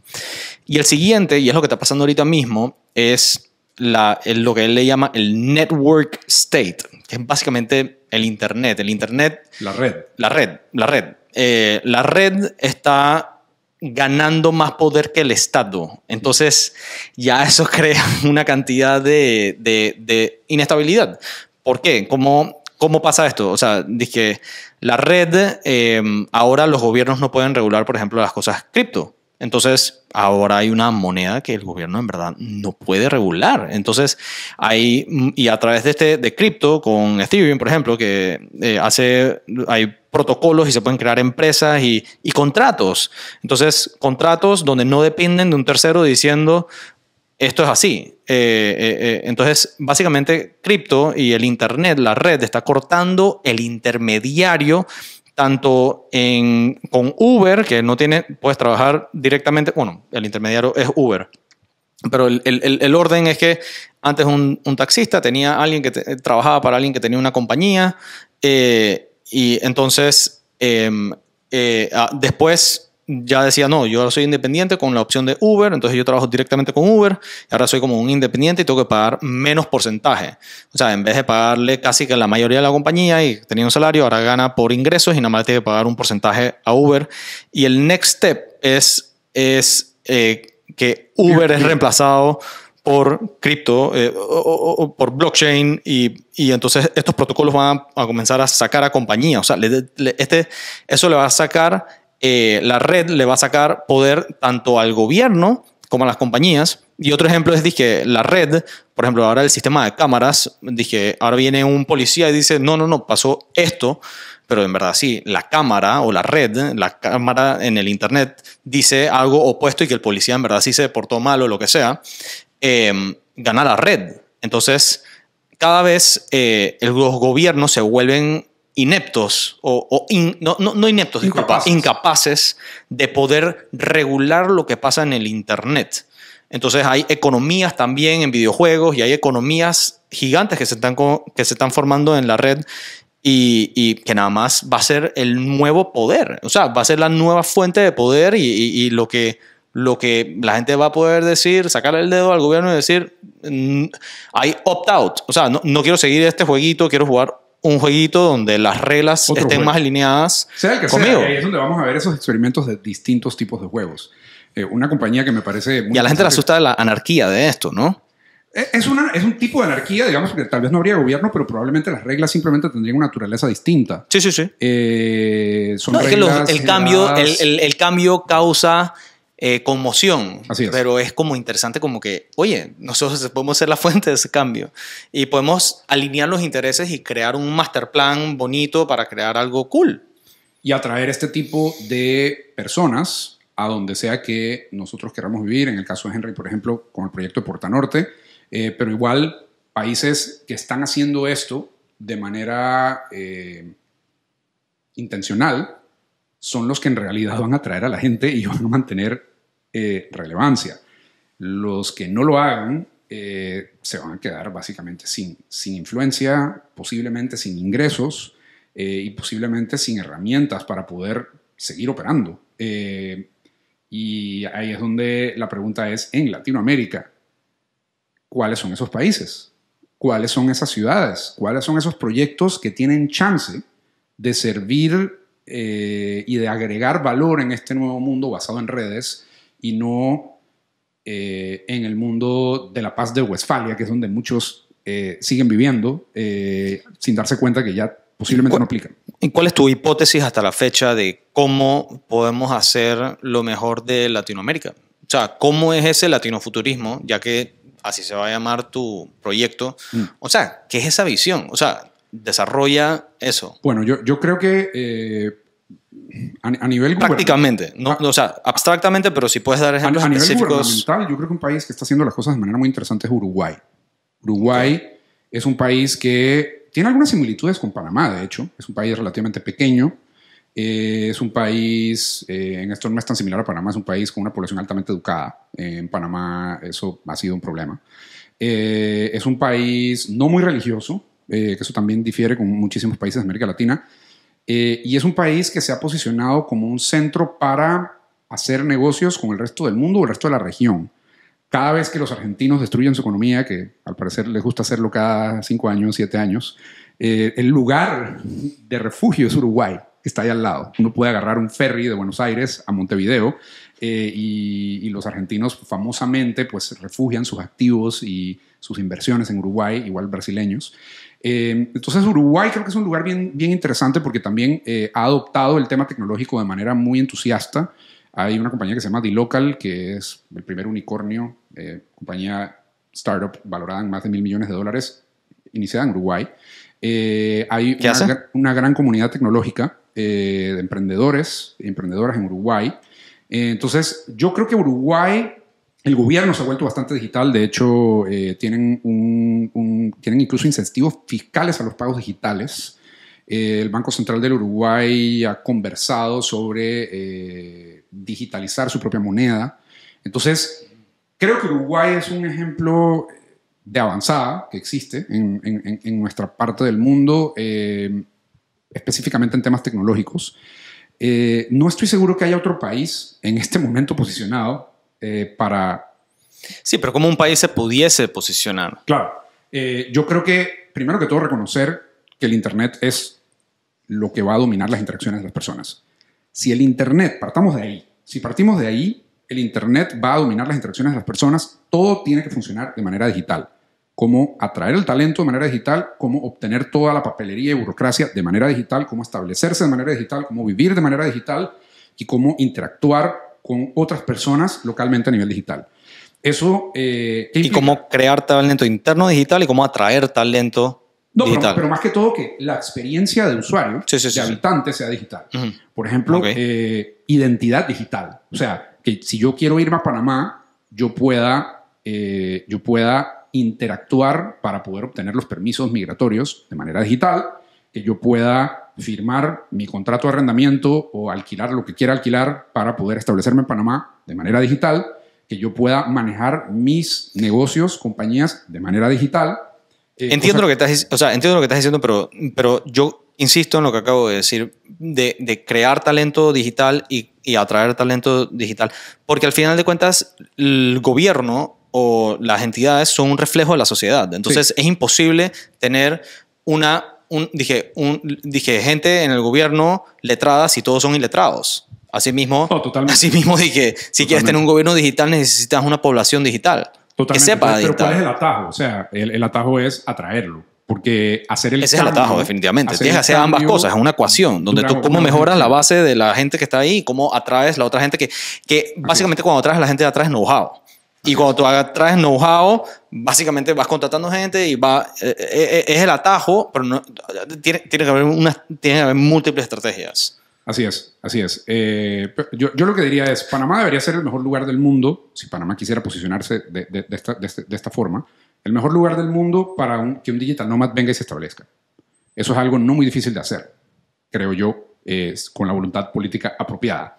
Y el siguiente, y es lo que está pasando ahorita mismo, es la, lo que él le llama el network state, que es básicamente el Internet. El Internet. La red. La red, la red. Eh, la red está ganando más poder que el Estado. Entonces, ya eso crea una cantidad de, inestabilidad. ¿Por qué? ¿Cómo, ¿Cómo pasa esto? O sea, dije, la red, eh, ahora los gobiernos no pueden regular, por ejemplo, las cosas cripto entonces, ahora hay una moneda que el gobierno en verdad no puede regular. Entonces, hay, y a través de este, de cripto, con Ethereum, por ejemplo, que eh, hace, hay protocolos y se pueden crear empresas y, contratos. Entonces, contratos donde no dependen de un tercero diciendo, esto es así. Eh, eh, entonces, básicamente, cripto y el Internet, la red, está cortando el intermediario tanto en, con Uber, que no tiene, puedes trabajar directamente, bueno, el intermediario es Uber, pero el, orden es que antes un, taxista tenía alguien que trabajaba para alguien que tenía una compañía eh, y entonces em, eh, ah, después ya decía, no, yo ahora soy independiente con la opción de Uber, entonces yo trabajo directamente con Uber, ahora soy como un independiente y tengo que pagar menos porcentaje. O sea, en vez de pagarle casi que la mayoría de la compañía y tenía un salario, ahora gana por ingresos y nada más tiene que pagar un porcentaje a Uber. Y el next step es, es eh, que Uber es reemplazado por cripto, eh, o, por blockchain, y, y, entonces estos protocolos van a comenzar a sacar a compañía. O sea, este, eso le va a sacar eh, la red le va a sacar poder tanto al gobierno como a las compañías. Y otro ejemplo es dije, la red, por ejemplo, ahora el sistema de cámaras, dije, ahora viene un policía y dice, no, no, no, pasó esto, pero en verdad sí, la cámara o la red, la cámara en el Internet dice algo opuesto y que el policía en verdad sí se portó mal o lo que sea, eh, gana la red. Entonces, cada vez eh, los gobiernos se vuelven ineptos o, no, ineptos, incapaces. Disculpa, incapaces de poder regular lo que pasa en el Internet. Entonces hay economías también en videojuegos y hay economías gigantes que se están, que se están formando en la red y, que nada más va a ser el nuevo poder, o sea, va a ser la nueva fuente de poder y, lo, que, lo que la gente va a poder decir, sacarle el dedo al gobierno y decir, hay mm, opt-out, o sea, no quiero seguir este jueguito, quiero jugar un jueguito donde las reglas estén más alineadas conmigo. es donde vamos a ver esos experimentos de distintos tipos de juegos. Eh, una compañía que me parece... y a la gente le asusta la anarquía de esto, ¿no? E, es, una, es un tipo de anarquía, digamos, que tal vez no habría gobierno, pero probablemente las reglas simplemente tendrían una naturaleza distinta. Sí, sí, sí. Eh, son es que el, cambio, el, cambio causa eh, conmoción, pero es como interesante como que, oye, nosotros podemos ser la fuente de ese cambio y podemos alinear los intereses y crear un master plan bonito para crear algo cool. Y atraer este tipo de personas a donde sea que nosotros queramos vivir, en el caso de Henry, por ejemplo, con el proyecto de Porta Norte, eh, pero igual países que están haciendo esto de manera eh, intencional, son los que en realidad van a atraer a la gente y van a mantener eh, relevancia. Los que no lo hagan eh, se van a quedar básicamente sin, sin influencia, posiblemente sin ingresos eh, y posiblemente sin herramientas para poder seguir operando. y ahí es donde la pregunta es, en Latinoamérica, ¿cuáles son esos países? ¿Cuáles son esas ciudades? ¿Cuáles son esos proyectos que tienen chance de servir eh, y de agregar valor en este nuevo mundo basado en redes y no eh, en el mundo de la paz de Westfalia, que es donde muchos eh, siguen viviendo sin darse cuenta que ya posiblemente no aplican. ¿Y cuál es tu hipótesis hasta la fecha de cómo podemos hacer lo mejor de Latinoamérica? O sea, ¿cómo es ese latinofuturismo, ya que así se va a llamar tu proyecto? Mm. O sea, ¿qué es esa visión? O sea, desarrolla eso? Bueno, yo, creo que eh, a, nivel prácticamente, no, ah. o sea, abstractamente, pero si puedes dar ejemplos a, a nivel específicos. yo creo que un país que está haciendo las cosas de manera muy interesante es Uruguay. Uruguay es un país que tiene algunas similitudes con Panamá, de hecho, es un país relativamente pequeño. Eh, es un país, eh, en esto no es tan similar a Panamá, es un país con una población altamente educada. en Panamá eso ha sido un problema. es un país no muy religioso, eh, que eso también difiere con muchísimos países de América Latina. Eh, y es un país que se ha posicionado como un centro para hacer negocios con el resto del mundo o el resto de la región. Cada vez que los argentinos destruyen su economía, que al parecer les gusta hacerlo cada cinco años, siete años, eh, el lugar de refugio es Uruguay, que está ahí al lado. Uno puede agarrar un ferry de Buenos Aires a Montevideo y, y, los argentinos famosamente pues refugian sus activos y sus inversiones en Uruguay, igual brasileños. Em, entonces Uruguay creo que es un lugar bien, bien interesante porque también eh, ha adoptado el tema tecnológico de manera muy entusiasta. Hay una compañía que se llama D-Local, que es el primer unicornio, eh, compañía startup valorada en más de mil millones de dólares, iniciada en Uruguay. Eh, hay una, una, gran comunidad tecnológica de emprendedores, emprendedoras en Uruguay. entonces yo creo que Uruguay el gobierno se ha vuelto bastante digital, de hecho eh, tienen, incluso incentivos fiscales a los pagos digitales. Eh, el Banco Central del Uruguay ha conversado sobre eh, digitalizar su propia moneda. Entonces, creo que Uruguay es un ejemplo de avanzada que existe en nuestra parte del mundo, específicamente en temas tecnológicos. no estoy seguro que haya otro país en este momento posicionado eh, para... Sí, pero ¿cómo un país se pudiese posicionar. Claro. Eh, yo creo que, primero que todo, reconocer que el Internet es lo que va a dominar las interacciones de las personas. Si el Internet, partamos de ahí, si partimos de ahí, el Internet va a dominar las interacciones de las personas, todo tiene que funcionar de manera digital. Cómo atraer el talento de manera digital, cómo obtener toda la papelería y burocracia de manera digital, cómo establecerse de manera digital, cómo vivir de manera digital y cómo interactuar con otras personas localmente a nivel digital. Eso. Eh, ¿Y cómo crear talento interno digital y cómo atraer talento no, pero, más que todo que la experiencia de usuario, de habitante, sea digital. Por ejemplo, eh, identidad digital. O sea, que si yo quiero irme a Panamá, yo pueda, eh, yo pueda interactuar para poder obtener los permisos migratorios de manera digital, que yo pueda firmar mi contrato de arrendamiento o alquilar lo que quiera alquilar para poder establecerme en Panamá de manera digital, que yo pueda manejar mis negocios, compañías de manera digital. Eh, entiendo, lo que estás, o sea, entiendo lo que estás diciendo, pero, pero yo insisto en lo que acabo de decir, de, de crear talento digital y, y atraer talento digital, porque al final de cuentas el gobierno o las entidades son un reflejo de la sociedad. Entonces es imposible tener una dije, un, dije, gente en el gobierno letrada si todos son iletrados. Asimismo, oh, asimismo dije, si quieres tener un gobierno digital necesitas una población digital. Que sepa Pero ¿cuál es el atajo? O sea, el, atajo es atraerlo. Porque hacer el Ese es el atajo, definitivamente. Tienes que hacer ambas cosas, es una ecuación, donde tú cómo mejoras la base de la gente que está ahí y cómo atraes la otra gente que, que básicamente cuando atraes a la gente atrás know enojado y cuando tú traes know-how, básicamente vas contratando gente y va, eh, eh, eh, es el atajo, pero no, tiene, tiene, que haber una, tiene que haber múltiples estrategias. Así es, así es. yo, yo, lo que diría es, Panamá debería ser el mejor lugar del mundo, si Panamá quisiera posicionarse de, de, de, esta, de este, esta, forma, el mejor lugar del mundo para que un digital nomad venga y se establezca. Eso es algo no muy difícil de hacer, creo yo, con la voluntad política apropiada.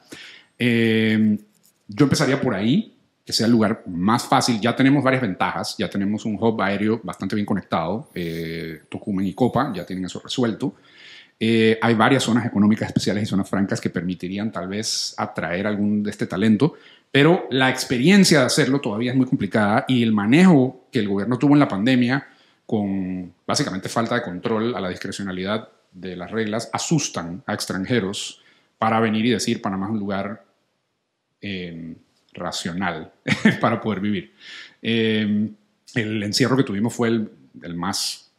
yo empezaría por ahí que sea el lugar más fácil. Ya tenemos varias ventajas, ya tenemos un hub aéreo bastante bien conectado, eh, y Copa ya tienen eso resuelto. Eh, hay varias zonas económicas especiales y zonas francas que permitirían tal vez atraer algún de este talento, pero la experiencia de hacerlo todavía es muy complicada y el manejo que el gobierno tuvo en la pandemia con básicamente falta de control a la discrecionalidad de las reglas asustan a extranjeros para venir y decir Panamá es un lugar eh, racional para poder vivir. Em, el encierro que tuvimos fue el, el más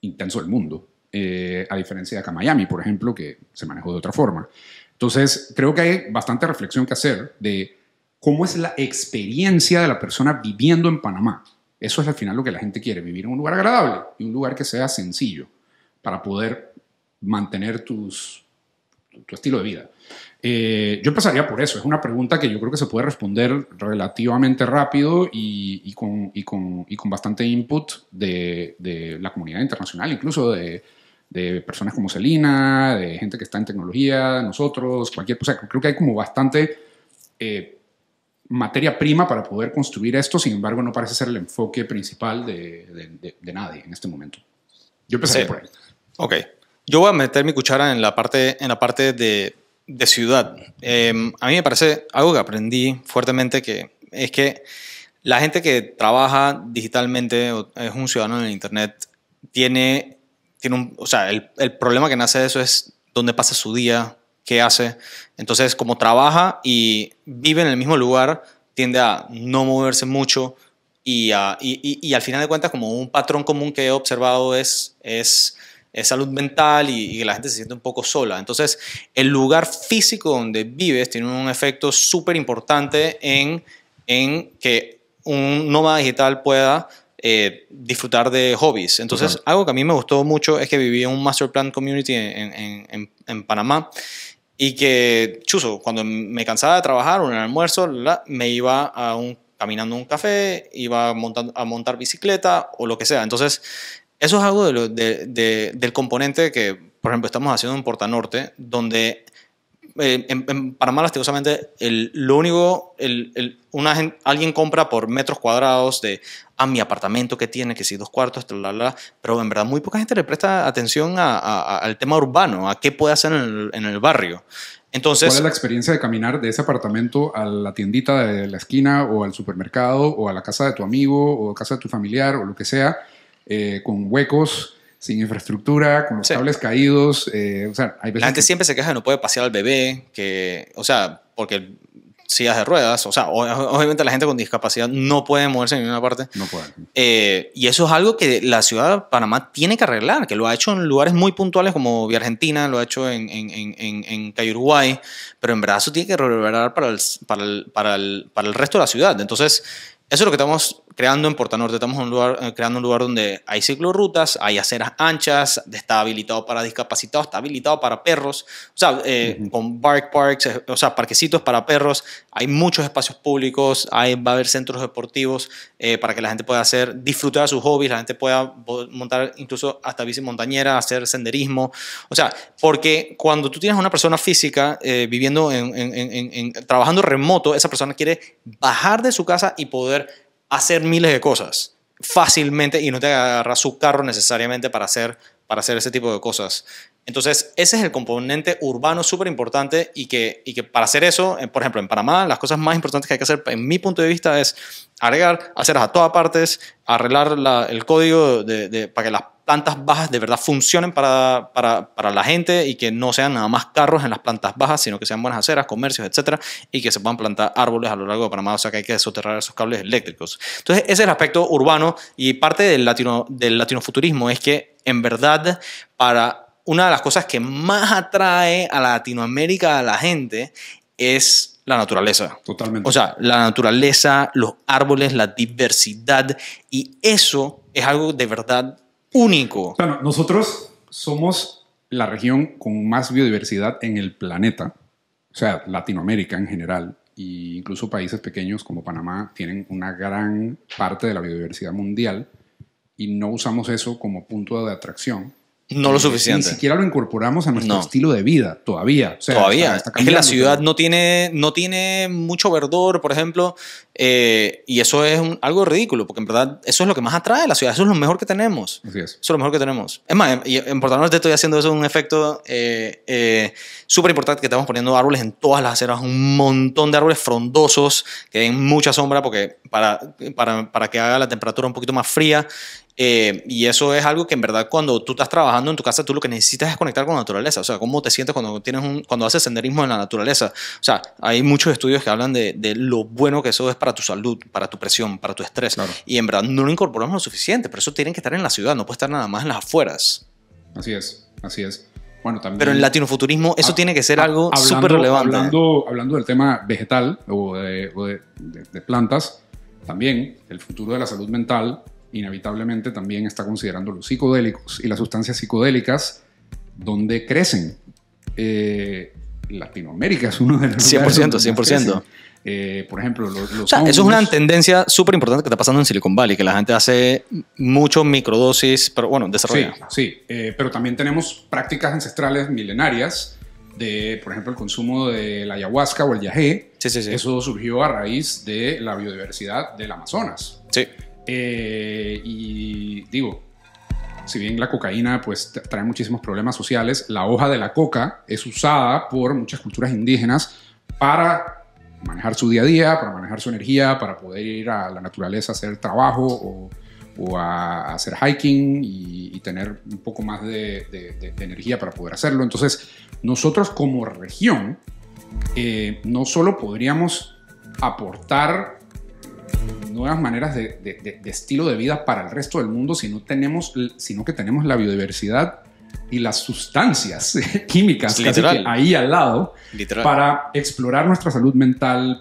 intenso del mundo, eh, a diferencia de acá Miami, por ejemplo, que se manejó de otra forma. Entonces, creo que hay bastante reflexión que hacer de cómo es la experiencia de la persona viviendo en Panamá. Eso es al final lo que la gente quiere, vivir en un lugar agradable y un lugar que sea sencillo para poder mantener tus tu, estilo de vida. Eh, yo empezaría por eso. Es una pregunta que yo creo que se puede responder relativamente rápido y, con, bastante input de, la comunidad internacional, incluso de, personas como Selina, de gente que está en tecnología, nosotros, cualquier cosa. Creo que hay como bastante eh, materia prima para poder construir esto. Sin embargo, no parece ser el enfoque principal de, nadie en este momento. Yo empezaría por ahí. Ok, yo voy a meter mi cuchara en la parte, en la parte de, de ciudad. Em, a mí me parece algo que aprendí fuertemente que es que la gente que trabaja digitalmente o es un ciudadano en el Internet tiene, tiene un, o sea, el, el problema que nace de eso es dónde pasa su día, qué hace. Entonces, como trabaja y vive en el mismo lugar, tiende a no moverse mucho y, a, y, y, y al final de cuentas, como un patrón común que he observado es, es eh, salud mental y, que la gente se siente un poco sola. Entonces, el lugar físico donde vives tiene un efecto súper importante en, en que un nómada digital pueda eh, disfrutar de hobbies. Entonces, algo que a mí me gustó mucho es que viví en un master plan community en, Panamá y que, chuzo, cuando me cansaba de trabajar o en el almuerzo, me iba a un, caminando un café, iba a montar bicicleta o lo que sea. Entonces, eso es algo de del componente que, por ejemplo, estamos haciendo en Norte, donde para eh, en, Panamá, lastimosamente, lo único, alguien compra por metros cuadrados de, a ah, mi apartamento que tiene, que si dos cuartos, tal, pero en verdad muy poca gente le presta atención al tema urbano, a qué puede hacer en el, barrio. Entonces, ¿Cuál es la experiencia de caminar de ese apartamento a la tiendita de la esquina o al supermercado o a la casa de tu amigo o casa de tu familiar o lo que sea? Eh, con huecos, sin infraestructura, con los cables caídos. Eh, la gente siempre se queja que no puede pasear al bebé, que, o sea, porque sillas de ruedas, o sea, obviamente la gente con discapacidad no puede moverse en ninguna parte. No puede. Eh, y eso es algo que la ciudad de Panamá tiene que arreglar, que lo ha hecho en lugares muy puntuales como Vía Argentina, lo ha hecho en, en, Calle Uruguay, pero en verdad eso tiene que arreglar para el, para, para el resto de la ciudad. Entonces, eso es lo que estamos creando en Portanorte, estamos eh, creando un lugar donde hay ciclorrutas, hay aceras anchas, está habilitado para discapacitados, está habilitado para perros, o sea, eh, con bark parks, eh, o sea, parquecitos para perros, hay muchos espacios públicos, va a haber centros deportivos para que la gente pueda hacer, disfrutar de sus hobbies, la gente pueda montar incluso hasta bici montañera, hacer senderismo, o sea, porque cuando tú tienes una persona física viviendo en, trabajando remoto, esa persona quiere bajar de su casa y poder hacer miles de cosas fácilmente y no te agarra su carro necesariamente para hacer, para hacer ese tipo de cosas. Entonces, ese es el componente urbano súper importante y que, y que para hacer eso, eh, por ejemplo, en Panamá, las cosas más importantes que hay que hacer, en mi punto de vista, es agregar, hacerlas a todas partes, arreglar el código de, para que las plantas bajas de verdad funcionen para, para, la gente y que no sean nada más carros en las plantas bajas, sino que sean buenas aceras, comercios, etcétera, y que se puedan plantar árboles a lo largo de Panamá, o sea que hay que soterrar esos cables eléctricos. Entonces, ese es el aspecto urbano y parte del, latino, del latinofuturismo es que, en verdad, para una de las cosas que más atrae a Latinoamérica a la gente es la naturaleza. Totalmente. O sea, la naturaleza, los árboles, la diversidad. Y eso es algo de verdad único. nosotros somos la región con más biodiversidad en el planeta, o sea, Latinoamérica en general, e incluso países pequeños como Panamá tienen una gran parte de la biodiversidad mundial y no usamos eso como punto de atracción no lo suficiente. Ni siquiera lo incorporamos a nuestro estilo de vida todavía. todavía. es que la ciudad no tiene, no tiene mucho verdor, por ejemplo, eh, y eso es algo ridículo, porque en verdad eso es lo que más atrae a la ciudad, eso es lo mejor que tenemos. es. Eso es lo mejor que tenemos. Es más, y en estoy haciendo eso un efecto eh, eh, súper importante, que estamos poniendo árboles en todas las aceras, un montón de árboles frondosos que den mucha sombra porque para, para, para que haga la temperatura un poquito más fría eh, y eso es algo que en verdad cuando tú estás trabajando en tu casa, tú lo que necesitas es conectar con la naturaleza. O sea, cómo te sientes cuando, tienes cuando haces senderismo en la naturaleza. O sea, hay muchos estudios que hablan de, lo bueno que eso es para tu salud, para tu presión, para tu estrés. Y en verdad no lo incorporamos lo suficiente. pero eso tienen que estar en la ciudad, no puede estar nada más en las afueras. Así es, así es. Bueno, también, Pero en latinofuturismo, eso ah, tiene que ser ah, algo súper relevante. Hablando, hablando del tema vegetal o, de, de plantas, también el futuro de la salud mental inevitablemente también está considerando los psicodélicos y las sustancias psicodélicas donde crecen. Eh, Latinoamérica es uno de los 100%, 100%. Eh, por ejemplo, los, o sea, Eso es una tendencia súper importante que está pasando en Silicon Valley, que la gente hace mucho microdosis, pero bueno, desarrolla. Sí, sí. Eh, pero también tenemos prácticas ancestrales milenarias de, por ejemplo, el consumo de la ayahuasca o el yagé. Sí, sí, sí. Eso surgió a raíz de la biodiversidad del Amazonas. Sí. Eh, y digo, si bien la cocaína pues trae muchísimos problemas sociales, la hoja de la coca es usada por muchas culturas indígenas para manejar su día a día, para manejar su energía, para poder ir a la naturaleza a hacer trabajo o, a, hacer hiking y, tener un poco más de, energía para poder hacerlo. Entonces, nosotros como región eh, no solo podríamos aportar nuevas maneras de, estilo de vida para el resto del mundo si no tenemos, sino que tenemos la biodiversidad y las sustancias químicas ahí al lado para explorar nuestra salud mental,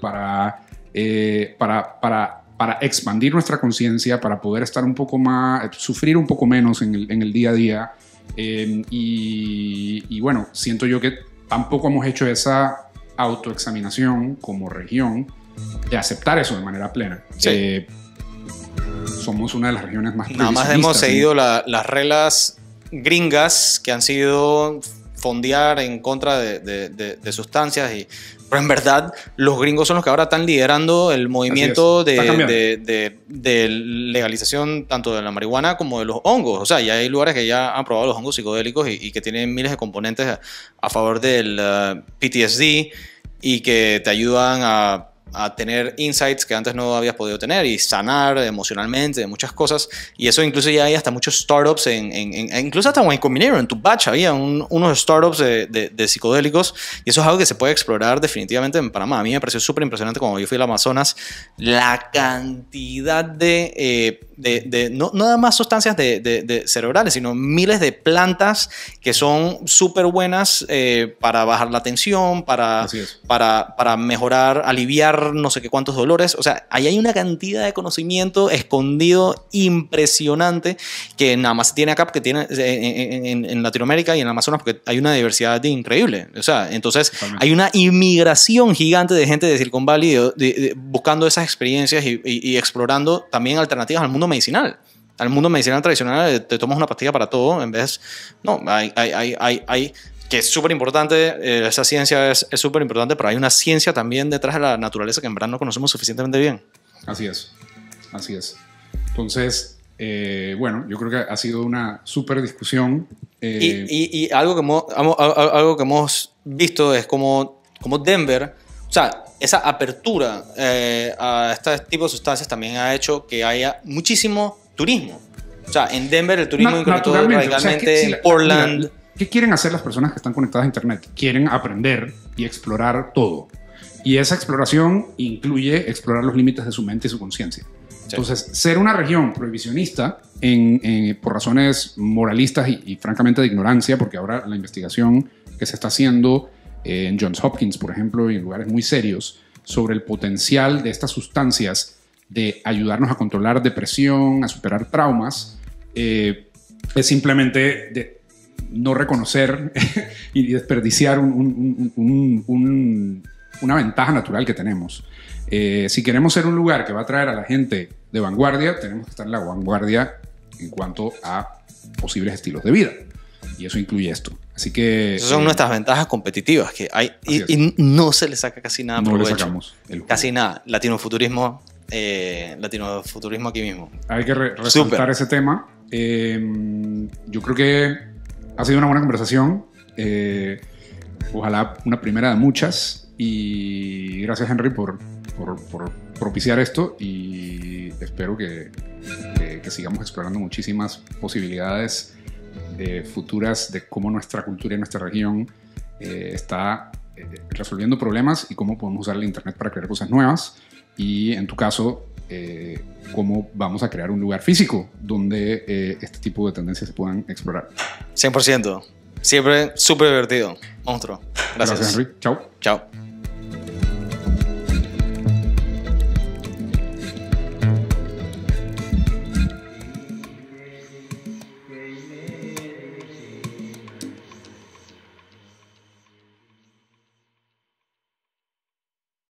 eh, para, para, para, expandir nuestra conciencia, para poder estar un poco más, sufrir un poco menos en el, día a día. Em, y, y bueno, siento yo que tampoco hemos hecho esa autoexaminación como región de aceptar eso de manera plena. Eh, somos una de las regiones más Nada más hemos seguido las reglas gringas que han sido fondear en contra de, sustancias. Y, pero en verdad, los gringos son los que ahora están liderando el movimiento de, legalización tanto de la marihuana como de los hongos. O sea, ya hay lugares que ya han probado los hongos psicodélicos y, que tienen miles de componentes a, favor del uh, PTSD y que te ayudan a a tener insights que antes no habías podido tener y sanar emocionalmente de muchas cosas. Y eso incluso ya hay hasta muchos startups, en, e incluso hasta en Combinator, en tu batch había unos startups de, psicodélicos y eso es algo que se puede explorar definitivamente en Panamá. A mí me pareció súper impresionante cuando yo fui al Amazonas la cantidad de... Eh, de, no nada más sustancias de, cerebrales, sino miles de plantas que son súper buenas eh, para bajar la tensión, para, para, para mejorar, aliviar no sé qué cuántos dolores. O sea, ahí hay una cantidad de conocimiento escondido impresionante que nada más tiene acá, que tiene eh, eh, en, Latinoamérica y en Amazonas, porque hay una diversidad increíble. O sea, entonces hay una inmigración gigante de gente de Silicon Valley buscando esas experiencias y explorando también alternativas al mundo medicinal. Al mundo medicinal tradicional eh, te tomas una pastilla para todo, en vez... No, hay, hay, hay, que es súper importante, eh, esa ciencia es súper importante, pero hay una ciencia también detrás de la naturaleza que en verdad no conocemos suficientemente bien. Así es, así es. Entonces, eh, bueno, yo creo que ha sido una súper discusión. Y, algo, que hemos, algo que hemos visto es como, como Denver, o sea, esa apertura eh, a este tipo de sustancias también ha hecho que haya muchísimo turismo. O sea, en Denver el turismo incrementó radicalmente, o sea, ¿Qué quieren hacer las personas que están conectadas a Internet? Quieren aprender y explorar todo. Y esa exploración incluye explorar los límites de su mente y su conciencia. Entonces, ser una región prohibicionista en, por razones moralistas y francamente de ignorancia, porque ahora la investigación que se está haciendo en Johns Hopkins, por ejemplo, y en lugares muy serios, sobre el potencial de estas sustancias de ayudarnos a controlar depresión, a superar traumas, eh, es simplemente de no reconocer y desperdiciar una ventaja natural que tenemos. Eh, si queremos ser un lugar que va a traer a la gente de vanguardia, tenemos que estar en la vanguardia en cuanto a posibles estilos de vida. Y eso incluye esto. Así que... Esas son eh, nuestras ventajas competitivas, que hay, y, no se le saca casi nada. No le sacamos. casi nada. Latinofuturismo, eh, latinofuturismo aquí mismo. Hay que resaltar ese tema. Eh, yo creo que ha sido una buena conversación. ojalá una primera de muchas. Y gracias Henry por, por, propiciar esto y espero que sigamos explorando muchísimas posibilidades de futuras de cómo nuestra cultura y nuestra región eh, está eh, resolviendo problemas y cómo podemos usar el Internet para crear cosas nuevas. Y en tu caso, eh, cómo vamos a crear un lugar físico donde este tipo de tendencias se puedan explorar. 100%. Siempre súper divertido. Monstruo. Gracias. Chao. Chao.